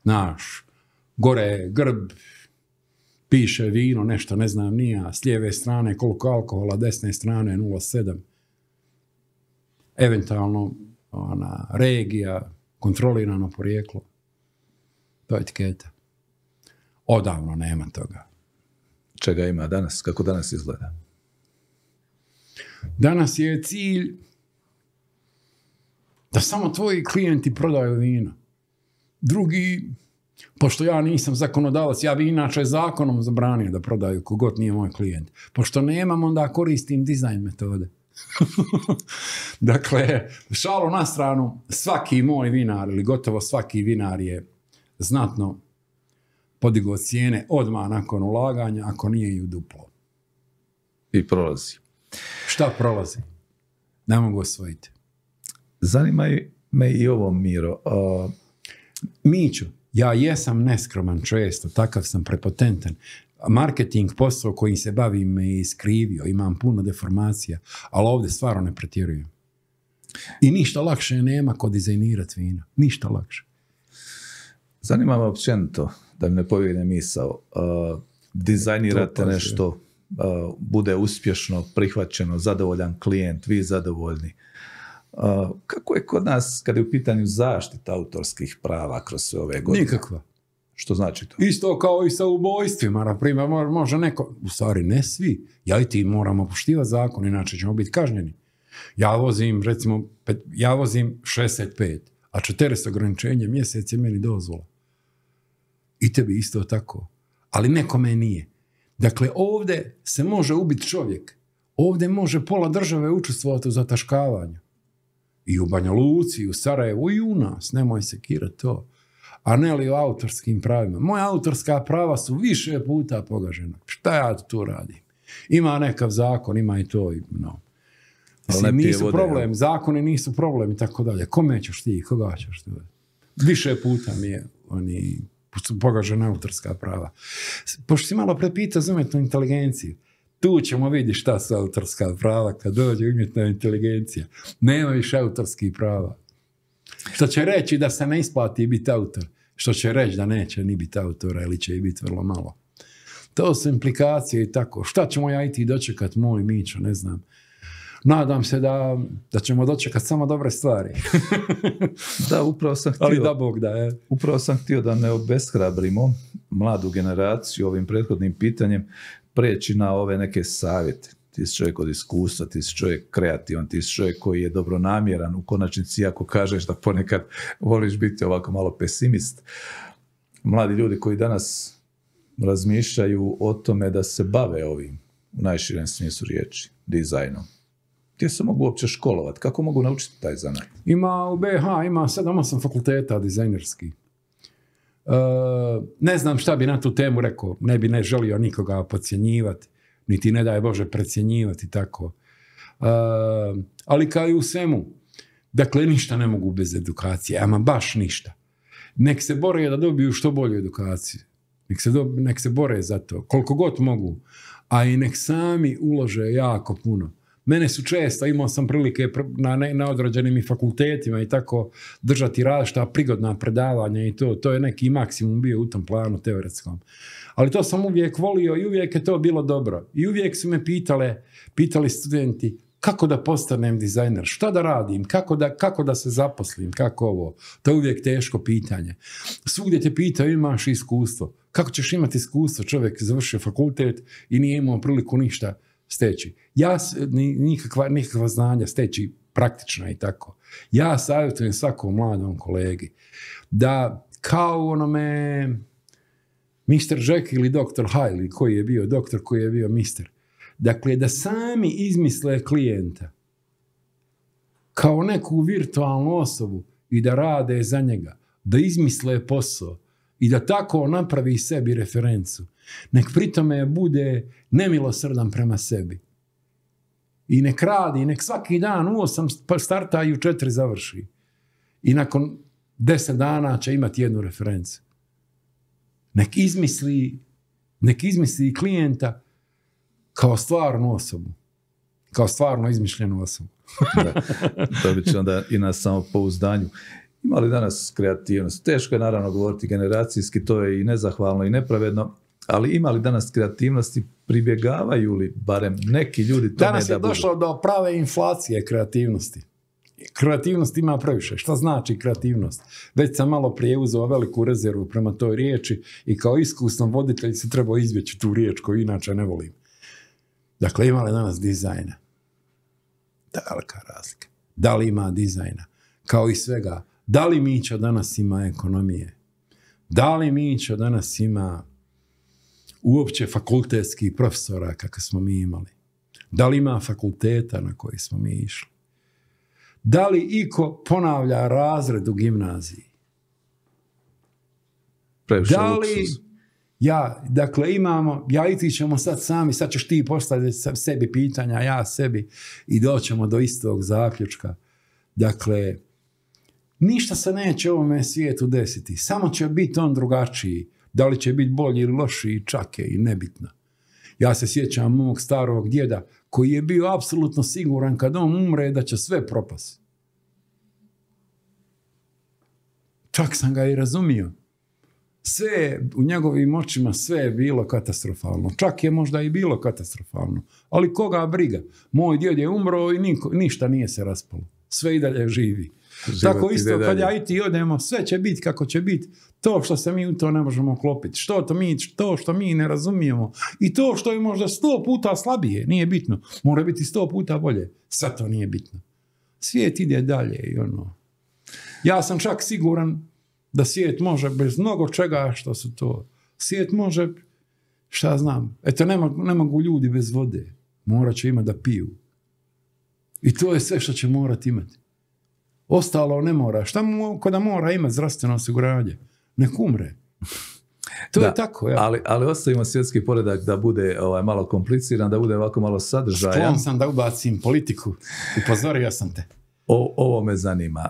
Naš, gore grb, piše vino, nešto ne znam nija, s lijeve strane koliko alkohola, desne strane 0,7. Eventualno ona, regija, kontrolirano porijeklo. To je etiketa. Odavno nema toga. Čega ima danas? Kako danas izgleda? Danas je cilj da samo tvoji klijenti prodaju vino. Drugi, pošto ja nisam zakonodavac, ja bi inače zakonom zabranio da prodaju kogod nije moj klijent. Pošto nemam, onda koristim dizajn metode. dakle, šalu na stranu, svaki moj vinar ili gotovo svaki vinar je znatno podigo cijene odmah nakon ulaganja, ako nije i u duplo. I prolazi. Šta prolazi? Ne mogu osvojiti. Zanima me i ovo, Miro. Miću, ja jesam neskroman često, takav sam prepotentan marketing posao kojim se bavim je iskrivio, imam puno deformacija, ali ovdje stvarno ne pretjerujem. I ništa lakše nema kod dizajnirati vino. Ništa lakše. Zanima me općenito, da mi ne povijene misao. Uh, dizajnirate nešto, uh, bude uspješno, prihvaćeno, zadovoljan klijent, vi zadovoljni. Uh, kako je kod nas, kada je u pitanju zaštita autorskih prava kroz sve ove godine? Nikakva. Što znači to? Isto kao i sa ubojstvima, na primjer, može neko, u stvari ne svi, ja i ti moramo poštivati zakon, inače ćemo biti kažnjeni. Ja vozim, recimo, ja vozim 65, a 400 ograničenje mjesec je meni dozvola. I tebi isto tako. Ali nekome nije. Dakle, ovdje se može ubiti čovjek. Ovdje može pola države učestvovati u zataškavanju. I u Banja Luci, i u Sarajevu, i u nas. Nemoj kirati to a ne li o autorskim pravima. Moja autorska prava su više puta pogažena. Šta ja tu radim? Ima nekav zakon, ima i to. I, no. Mislim, nisu vode, problem, zakoni nisu problem i tako dalje. Kome ćeš ti, koga ćeš ti? Više puta mi je oni pogažena autorska prava. Pošto si malo prepitao za umjetnu inteligenciju, tu ćemo vidjeti šta su autorska prava kad dođe umjetna inteligencija. Nema više autorskih prava. Što će reći da se ne isplati biti autor. Što će reći da neće ni biti autora ili će i biti vrlo malo. To su implikacije i tako. Šta ćemo ja i dočekat, moj Mićo, ne znam. Nadam se da, da ćemo dočekati samo dobre stvari. da, upravo sam htio. Ali da Bog da je. Upravo sam htio da ne obeshrabrimo mladu generaciju ovim prethodnim pitanjem preći na ove neke savjete ti si čovjek od iskustva, ti si čovjek kreativan, ti si čovjek koji je dobronamjeran u konačnici, ako kažeš da ponekad voliš biti ovako malo pesimist. Mladi ljudi koji danas razmišljaju o tome da se bave ovim, u najširem smislu riječi, dizajnom. Gdje se mogu uopće školovati? Kako mogu naučiti taj zanat? Ima u BH, ima 7 sam fakulteta dizajnerski. E, ne znam šta bi na tu temu rekao, ne bi ne želio nikoga podcjenjivati niti ne daje Bože precjenjivati tako. ali kao i u svemu, dakle ništa ne mogu bez edukacije, ama baš ništa. Nek se bore da dobiju što bolju edukaciju. Nek se, nek se bore za to, koliko god mogu. A i nek sami ulože jako puno. Mene su često, imao sam prilike na, na određenim fakultetima i tako držati različita prigodna predavanja i to. To je neki maksimum bio u tom planu teoretskom ali to sam uvijek volio i uvijek je to bilo dobro. I uvijek su me pitale, pitali studenti, kako da postanem dizajner, šta da radim, kako da, kako da se zaposlim, kako ovo. To je uvijek teško pitanje. Svugdje te pitao imaš iskustvo. Kako ćeš imati iskustvo? Čovjek završio fakultet i nije imao priliku ništa steći. Ja, nikakva, nikakva znanja steći praktična i tako. Ja savjetujem svakom mladom kolegi da kao onome Mr. Jack ili Dr. Hailey koji je bio doktor, koji je bio mister. Dakle, da sami izmisle klijenta kao neku virtualnu osobu i da rade za njega, da izmisle posao i da tako napravi sebi referencu. Nek pritome bude nemilosrdan prema sebi. I nek radi, nek svaki dan u osam pa starta i u četiri završi. I nakon deset dana će imati jednu referencu. Nek izmisli, nek izmisli klijenta kao stvarnu osobu. Kao stvarno izmišljenu osobu. da, to bi onda i na samopouzdanju. Ima li danas kreativnost? Teško je naravno govoriti generacijski, to je i nezahvalno i nepravedno, ali ima li danas kreativnosti, pribjegavaju li barem neki ljudi tome danas da Danas je došlo do prave inflacije kreativnosti kreativnost ima previše. Šta znači kreativnost? Već sam malo prije uzeo veliku rezervu prema toj riječi i kao iskusnom voditelj se treba izbjeći tu riječ koju inače ne volim. Dakle, ima li danas dizajna? Dalka razlika. Da li ima dizajna? Kao i svega. Da li Mića danas ima ekonomije? Da li Mića danas ima uopće fakultetskih profesora kakve smo mi imali? Da li ima fakulteta na koji smo mi išli? Da li iko ponavlja razred u gimnaziji? Previše da li ja, dakle imamo, ja i ćemo sad sami, sad ćeš ti postaviti sebi pitanja, ja sebi i doćemo do istog zaključka. Dakle, ništa se neće ovome svijetu desiti, samo će biti on drugačiji. Da li će biti bolji ili lošiji, čak je i nebitno. Ja se sjećam mog starog djeda koji je bio apsolutno siguran kad on umre da će sve propasti. Čak sam ga i razumio. Sve, u njegovim očima sve je bilo katastrofalno. Čak je možda i bilo katastrofalno. Ali koga briga? Moj djed je umro i ništa nije se raspalo. Sve i dalje živi. Tako isto, kad ja i odemo, sve će biti kako će biti. To što se mi u to ne možemo klopiti. Što to mi, to što mi ne razumijemo. I to što je možda sto puta slabije, nije bitno. Mora biti sto puta bolje. Sad to nije bitno. Svijet ide dalje i ono. Ja sam čak siguran da svijet može bez mnogo čega što su to. Svijet može, šta znam, eto ne mogu, ne mogu ljudi bez vode. Morat će imati da piju. I to je sve što će morati imati. Ostalo ne mora. Šta mu da mora imati zdravstveno osiguranje? Nek umre. To je tako, ja. Ali, ostavimo svjetski poredak da bude ovaj, malo kompliciran, da bude ovako malo sadržajan. Sklon sam da ubacim politiku. Upozorio sam te. ovo me zanima.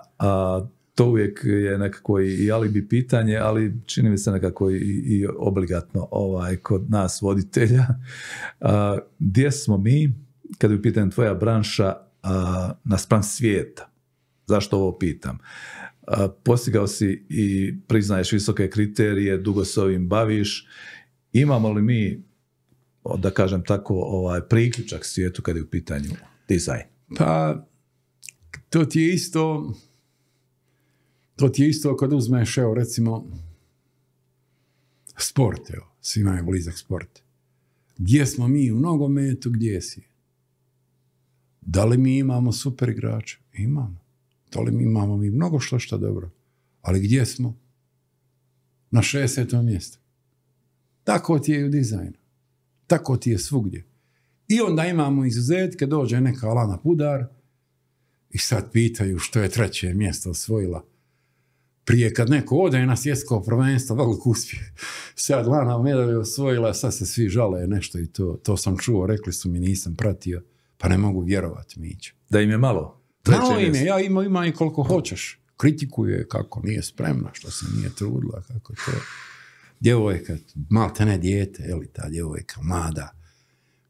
to uvijek je nekako i, alibi pitanje, ali čini mi se nekako i, obligatno ovaj, kod nas voditelja. gdje smo mi, kad je u tvoja branša, na naspram svijeta? Zašto ovo pitam? Postigao si i priznaješ visoke kriterije, dugo se ovim baviš. Imamo li mi, da kažem tako, ovaj, priključak svijetu kad je u pitanju dizajn? Pa, to ti je isto, to ti je isto kad uzmeš, evo, recimo, sport, evo, svima je blizak sport. Gdje smo mi u nogometu, gdje si? Da li mi imamo super igrača? Imamo. Tolim mi imamo mi mnogo što što dobro. Ali gdje smo? Na 60. mjestu. Tako ti je i u dizajnu. Tako ti je svugdje. I onda imamo izuzetke, dođe neka Alana Pudar i sad pitaju što je treće mjesto osvojila. Prije kad neko ode na svjetsko prvenstvo, velik uspjeh. Sad Lana medalju osvojila, sad se svi žale nešto i to. To sam čuo, rekli su mi, nisam pratio. Pa ne mogu vjerovati, Mić. Da im je malo? ja ima, ima i koliko hoćeš. Kritikuje kako nije spremna, što se nije trudila, kako to. Djevojka, malte ne dijete, je li ta djevojka, mada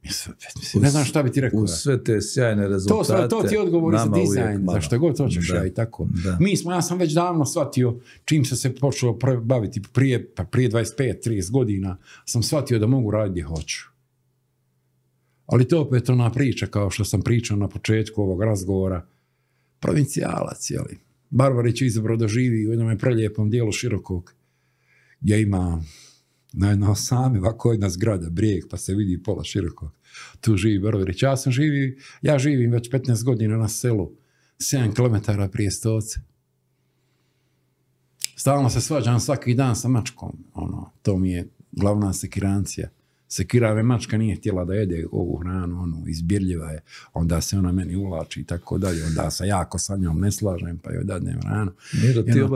Mislim, ne znam šta bi ti rekao. U sve te sjajne rezultate. To, to ti odgovori za dizajn, za što god hoćeš ja i tako. Mi smo, ja sam već davno shvatio čim se se počeo baviti prije, pa prije 25-30 godina, sam shvatio da mogu raditi gdje hoću. Ali to opet ona priča, kao što sam pričao na početku ovog razgovora, provincijalac, jeli. Barbarić je izabrao da živi u jednom prelijepom dijelu širokog, gdje ima na, jedno sami ovako jedna zgrada, brijeg, pa se vidi pola širokog. Tu živi Barbarić. Ja sam živi, ja živim već 15 godina na selu, 7 km prije stoce. Stalno se svađam svaki dan sa mačkom, ono, to mi je glavna sekirancija. Sekirave mačka nije htjela da jede ovu hranu, onu, izbirljiva je, onda se ona meni ulači i tako dalje, onda se jako sa njom ne slažem, pa joj dadnem hranu.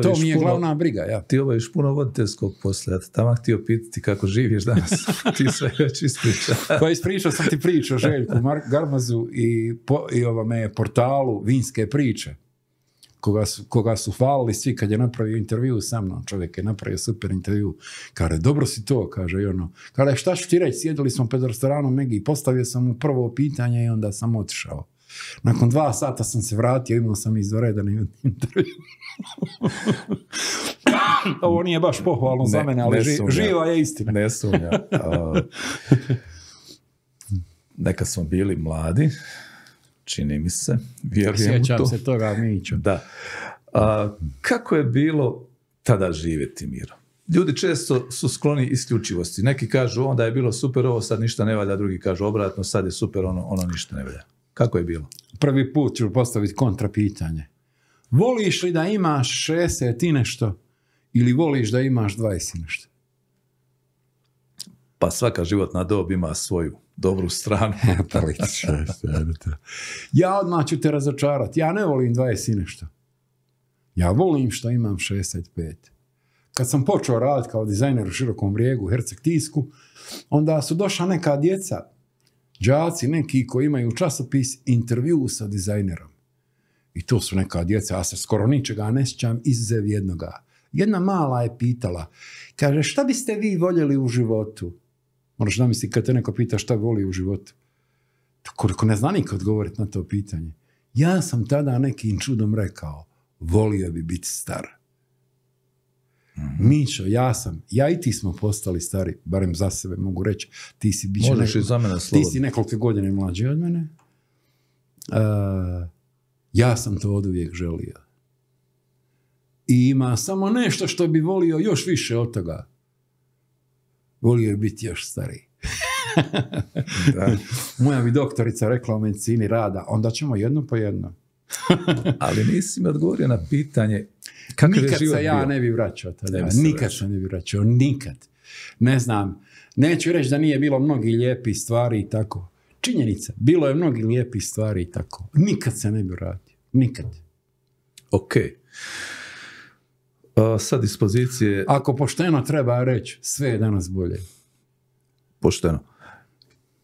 to mi je puno, glavna briga, ja. Ti obaviš puno voditeljskog posla, tamo ti htio pitati kako živiš danas, ti sve već ispričao. pa ispričao sam ti priču o Željku Garmazu i, po, i ovome portalu Vinske priče koga su, koga su hvalili svi kad je napravio intervju sa mnom, čovjek je napravio super intervju, kaže, dobro si to, kaže, i ono, kaže, šta ću ti reći, sjedili smo pred restoranom Megi, postavio sam mu prvo pitanje i onda sam otišao. Nakon dva sata sam se vratio, imao sam izvoredan intervju. Ovo nije baš pohvalno za mene, ali živa je istina. Ne sumnja. Uh, neka smo bili mladi, čini mi se. Sjećam to. se toga, Da. kako je bilo tada živjeti miro? Ljudi često su skloni isključivosti. Neki kažu onda je bilo super ovo, sad ništa ne valja, drugi kažu obratno, sad je super ono, ono ništa ne valja. Kako je bilo? Prvi put ću postaviti kontrapitanje. Voliš li da imaš 60 i nešto ili voliš da imaš 20 i nešto? Pa svaka životna dob ima svoju dobru stranu. E, ja odmah ću te razočarati. Ja ne volim 20 i nešto. Ja volim što imam 65. Kad sam počeo raditi kao dizajner u Širokom brijegu, Herceg Tisku, onda su došla neka djeca, đaci neki koji imaju časopis, intervju sa dizajnerom. I to su neka djeca, ja se skoro ničega ne sjećam, izuzev jednoga. Jedna mala je pitala, kaže, šta biste vi voljeli u životu? Moraš ono namisliti kad te neko pita šta voli u životu. Koliko ne zna nikad odgovoriti na to pitanje. Ja sam tada nekim čudom rekao, volio bi biti star. mm ja sam, ja i ti smo postali stari, barem za sebe mogu reći. Ti si, ti si nekoliko godine mlađi od mene. E, ja sam to od uvijek želio. I ima samo nešto što bi volio još više od toga volio je biti još stariji. Moja bi doktorica rekla o medicini rada, onda ćemo jedno po jedno. Ali nisi mi odgovorio na pitanje kako nikad je život se ja ne bi vraćao tada. nikad se ne bi vraćao, nikad. Ne znam, neću reći da nije bilo mnogi lijepi stvari i tako. Činjenica, bilo je mnogi lijepi stvari i tako. Nikad se ne bi vratio, nikad. Okej sa dispozicije... Ako pošteno treba reći, sve je danas bolje. Pošteno.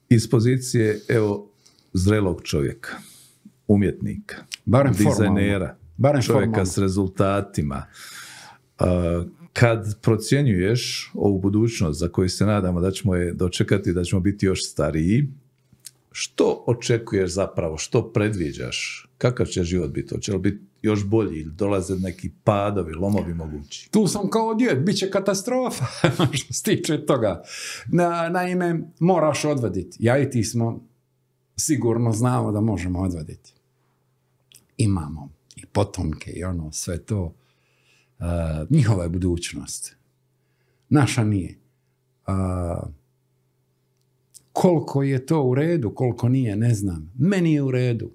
Iz pozicije, evo, zrelog čovjeka, umjetnika, Barem dizajnera, Barem čovjeka s rezultatima. kad procjenjuješ ovu budućnost za koju se nadamo da ćemo je dočekati, da ćemo biti još stariji, što očekuješ zapravo, što predviđaš, kakav će život biti, hoće li biti još bolji ili dolaze neki padovi, lomovi mogući. Tu sam kao djed, bit će katastrofa što se tiče toga. Na, naime, moraš odvaditi. Ja i ti smo sigurno znamo da možemo odvaditi. Imamo i potomke i ono sve to. Uh, njihova je budućnost. Naša nije. Uh, koliko je to u redu, koliko nije, ne znam. Meni je u redu.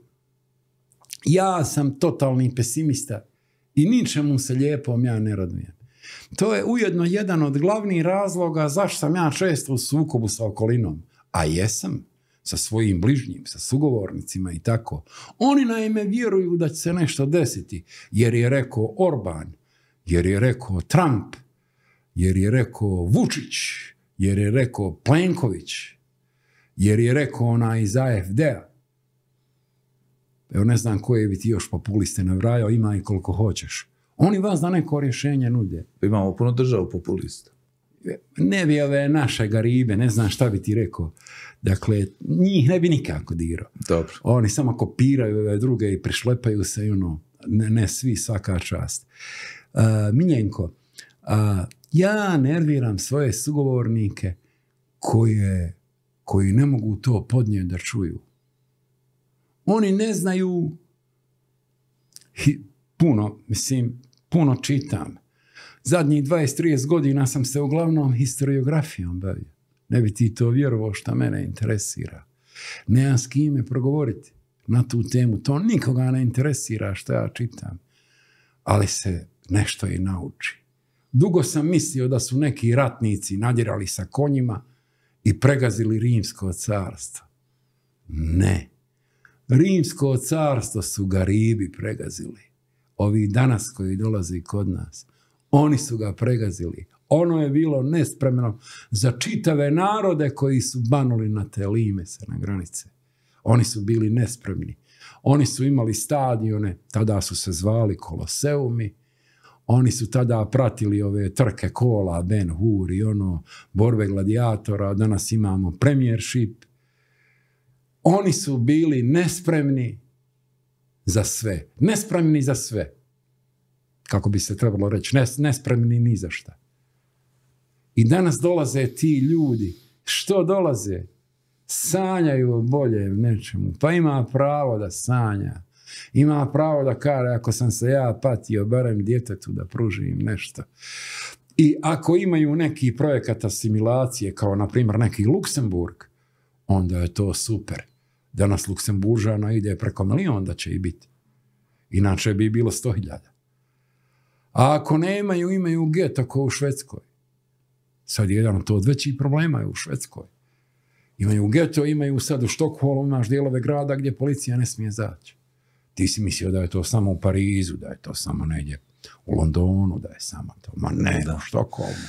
Ja sam totalni pesimista i ničemu se lijepom ja ne radujem. To je ujedno jedan od glavnih razloga zašto sam ja često u sukobu sa okolinom. A jesam, sa svojim bližnjim, sa sugovornicima i tako. Oni naime vjeruju da će se nešto desiti, jer je rekao Orban, jer je rekao Trump, jer je rekao Vučić, jer je rekao Plenković, jer je rekao ona iz AFD-a. Evo ne znam koje bi ti još populiste navrajao, ima i koliko hoćeš. Oni vas da neko rješenje nude. Imamo puno državu populista. bi ove naše garibe, ne znam šta bi ti rekao. Dakle, njih ne bi nikako dirao. Dobro. Oni samo kopiraju ove druge i prišlepaju se i ono, ne, svi, svaka čast. Uh, Miljenko, ja nerviram svoje sugovornike koje, koji ne mogu to podnijeti da čuju. Oni ne znaju puno, mislim, puno čitam. Zadnjih 20-30 godina sam se uglavnom historiografijom bavio. Ne bi ti to vjerovao šta mene interesira. Nemam s kime progovoriti na tu temu. To nikoga ne interesira što ja čitam. Ali se nešto i nauči. Dugo sam mislio da su neki ratnici nadjerali sa konjima i pregazili rimsko carstvo. Ne. Rimsko carstvo su ga ribi pregazili. Ovi danas koji dolazi kod nas. Oni su ga pregazili. Ono je bilo nespremno za čitave narode koji su banuli na te lime se na granice. Oni su bili nespremni. Oni su imali stadione, tada su se zvali koloseumi. Oni su tada pratili ove trke kola, Ben Hur i ono, borbe gladijatora. Danas imamo premiership. Oni su bili nespremni za sve. Nespremni za sve. Kako bi se trebalo reći. nespremni ni za šta. I danas dolaze ti ljudi. Što dolaze? Sanjaju o boljem nečemu. Pa ima pravo da sanja. Ima pravo da kare, ako sam se ja patio, barem djetetu da pružim nešto. I ako imaju neki projekat asimilacije, kao na primjer neki Luksemburg, onda je to super danas Luksemburžana ide preko milijun da će i biti. Inače bi bilo sto hiljada. A ako nemaju, imaju geto, kao u Švedskoj. Sad jedan od to od većih problema je u Švedskoj. Imaju geto, imaju sad u Štokholu, imaš dijelove grada gdje policija ne smije zaći. Ti si mislio da je to samo u Parizu, da je to samo negdje u Londonu, da je samo to. Ma ne, da. u Štokholmu.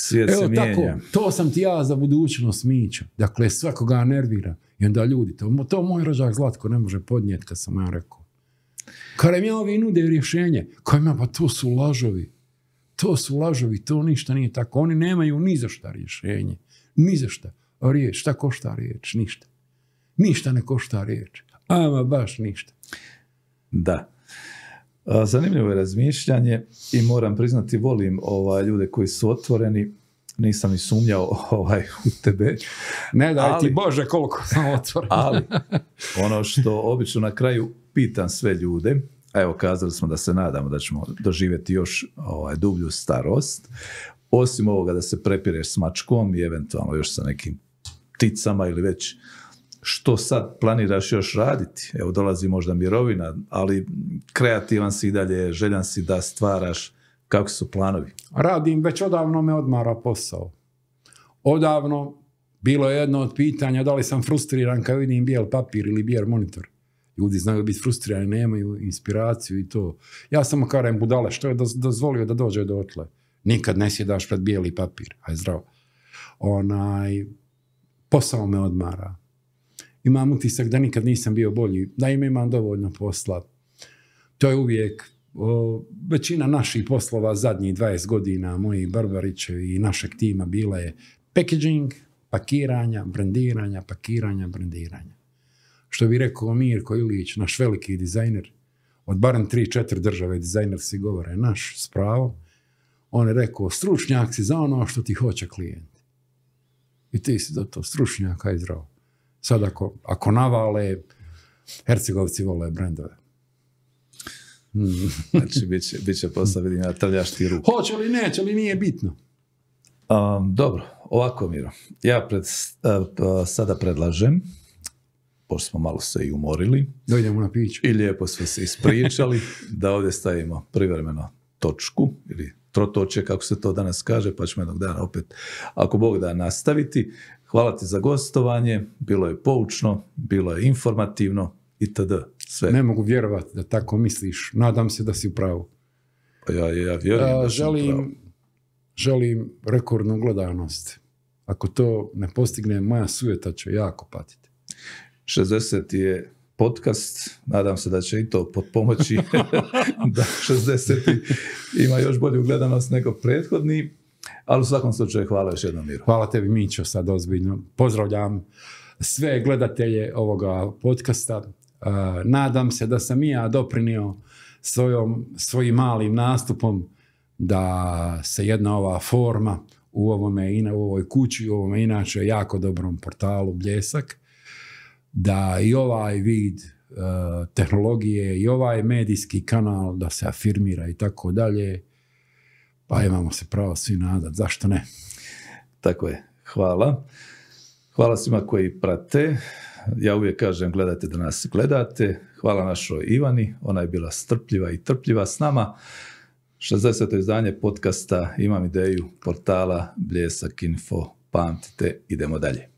Svijet Evo tako, to sam ti ja za budućnost mića. Dakle, svakoga nervira. I onda ljudi, to, to moj rođak Zlatko ne može podnijeti kad sam ja rekao. Kada mi ovi nude rješenje, ima, pa to su lažovi. To su lažovi, to ništa nije tako. Oni nemaju ni za šta rješenje. Ni za šta. Riječ, šta košta riječ? Ništa. Ništa ne košta riječ. Ama baš ništa. Da. Zanimljivo je razmišljanje i moram priznati, volim ovaj, ljude koji su otvoreni, nisam ni sumnjao ovaj, u tebe. Ne daj ti Bože koliko sam otvoren. Ali ono što obično na kraju pitan sve ljude, a evo kazali smo da se nadamo da ćemo doživjeti još ovaj, dublju starost, osim ovoga da se prepireš s mačkom i eventualno još sa nekim pticama ili već što sad planiraš još raditi? Evo, dolazi možda mirovina, ali kreativan si i dalje, željan si da stvaraš. Kako su planovi? Radim, već odavno me odmara posao. Odavno bilo je jedno od pitanja da li sam frustriran kad vidim bijel papir ili bijel monitor. Ljudi znaju biti frustrirani, nemaju inspiraciju i to. Ja samo karem budale, što je dozvolio da dođe do otle. Nikad ne sjedaš pred bijeli papir, aj zdravo. Onaj, posao me odmara imam utisak da nikad nisam bio bolji, da im imam dovoljno posla. To je uvijek većina naših poslova zadnjih 20 godina, moji barbarić i našeg tima bila je packaging, pakiranja, brandiranja, pakiranja, brandiranja. Što bi rekao Mirko Ilić, naš veliki dizajner, od barem 3-4 države dizajner si govore, naš spravo. on je rekao, stručnjak si za ono što ti hoće klijent. I ti si za to stručnjak, aj Sad ako, ako navale, Hercegovci vole brendove. znači, bit će, bit će posla, vidim, ruku. Hoće li, neće li, nije bitno. Um, dobro, ovako, Miro. Ja pred, eh, sada predlažem, pošto smo malo se i umorili. na piću. I lijepo smo se ispričali, da ovdje stavimo privremeno točku, ili trotoče, kako se to danas kaže, pa ćemo jednog dana opet, ako Bog da, nastaviti. Hvala ti za gostovanje, bilo je poučno, bilo je informativno itd. Sve. Ne mogu vjerovati da tako misliš. Nadam se da si u pravu. Pa ja, ja vjerujem da, želim, želim rekordnu gledanost. Ako to ne postigne, moja sujeta će jako patiti. 60 je podcast, nadam se da će i to pod pomoći da 60 ima još bolju gledanost nego prethodni ali u svakom slučaju hvala još jednom Miru. Hvala tebi Mićo sad ozbiljno. Pozdravljam sve gledatelje ovoga podcasta. E, nadam se da sam i ja doprinio svojim malim nastupom da se jedna ova forma u ovome ina, u ovoj kući, u ovome inače jako dobrom portalu Bljesak, da i ovaj vid e, tehnologije i ovaj medijski kanal da se afirmira i tako dalje pa imamo se pravo svi nadat, zašto ne? Tako je, hvala. Hvala svima koji prate. Ja uvijek kažem gledajte da nas gledate. Hvala našoj Ivani, ona je bila strpljiva i trpljiva s nama. 60. izdanje podcasta Imam ideju portala Bljesak Info. Pamtite, idemo dalje.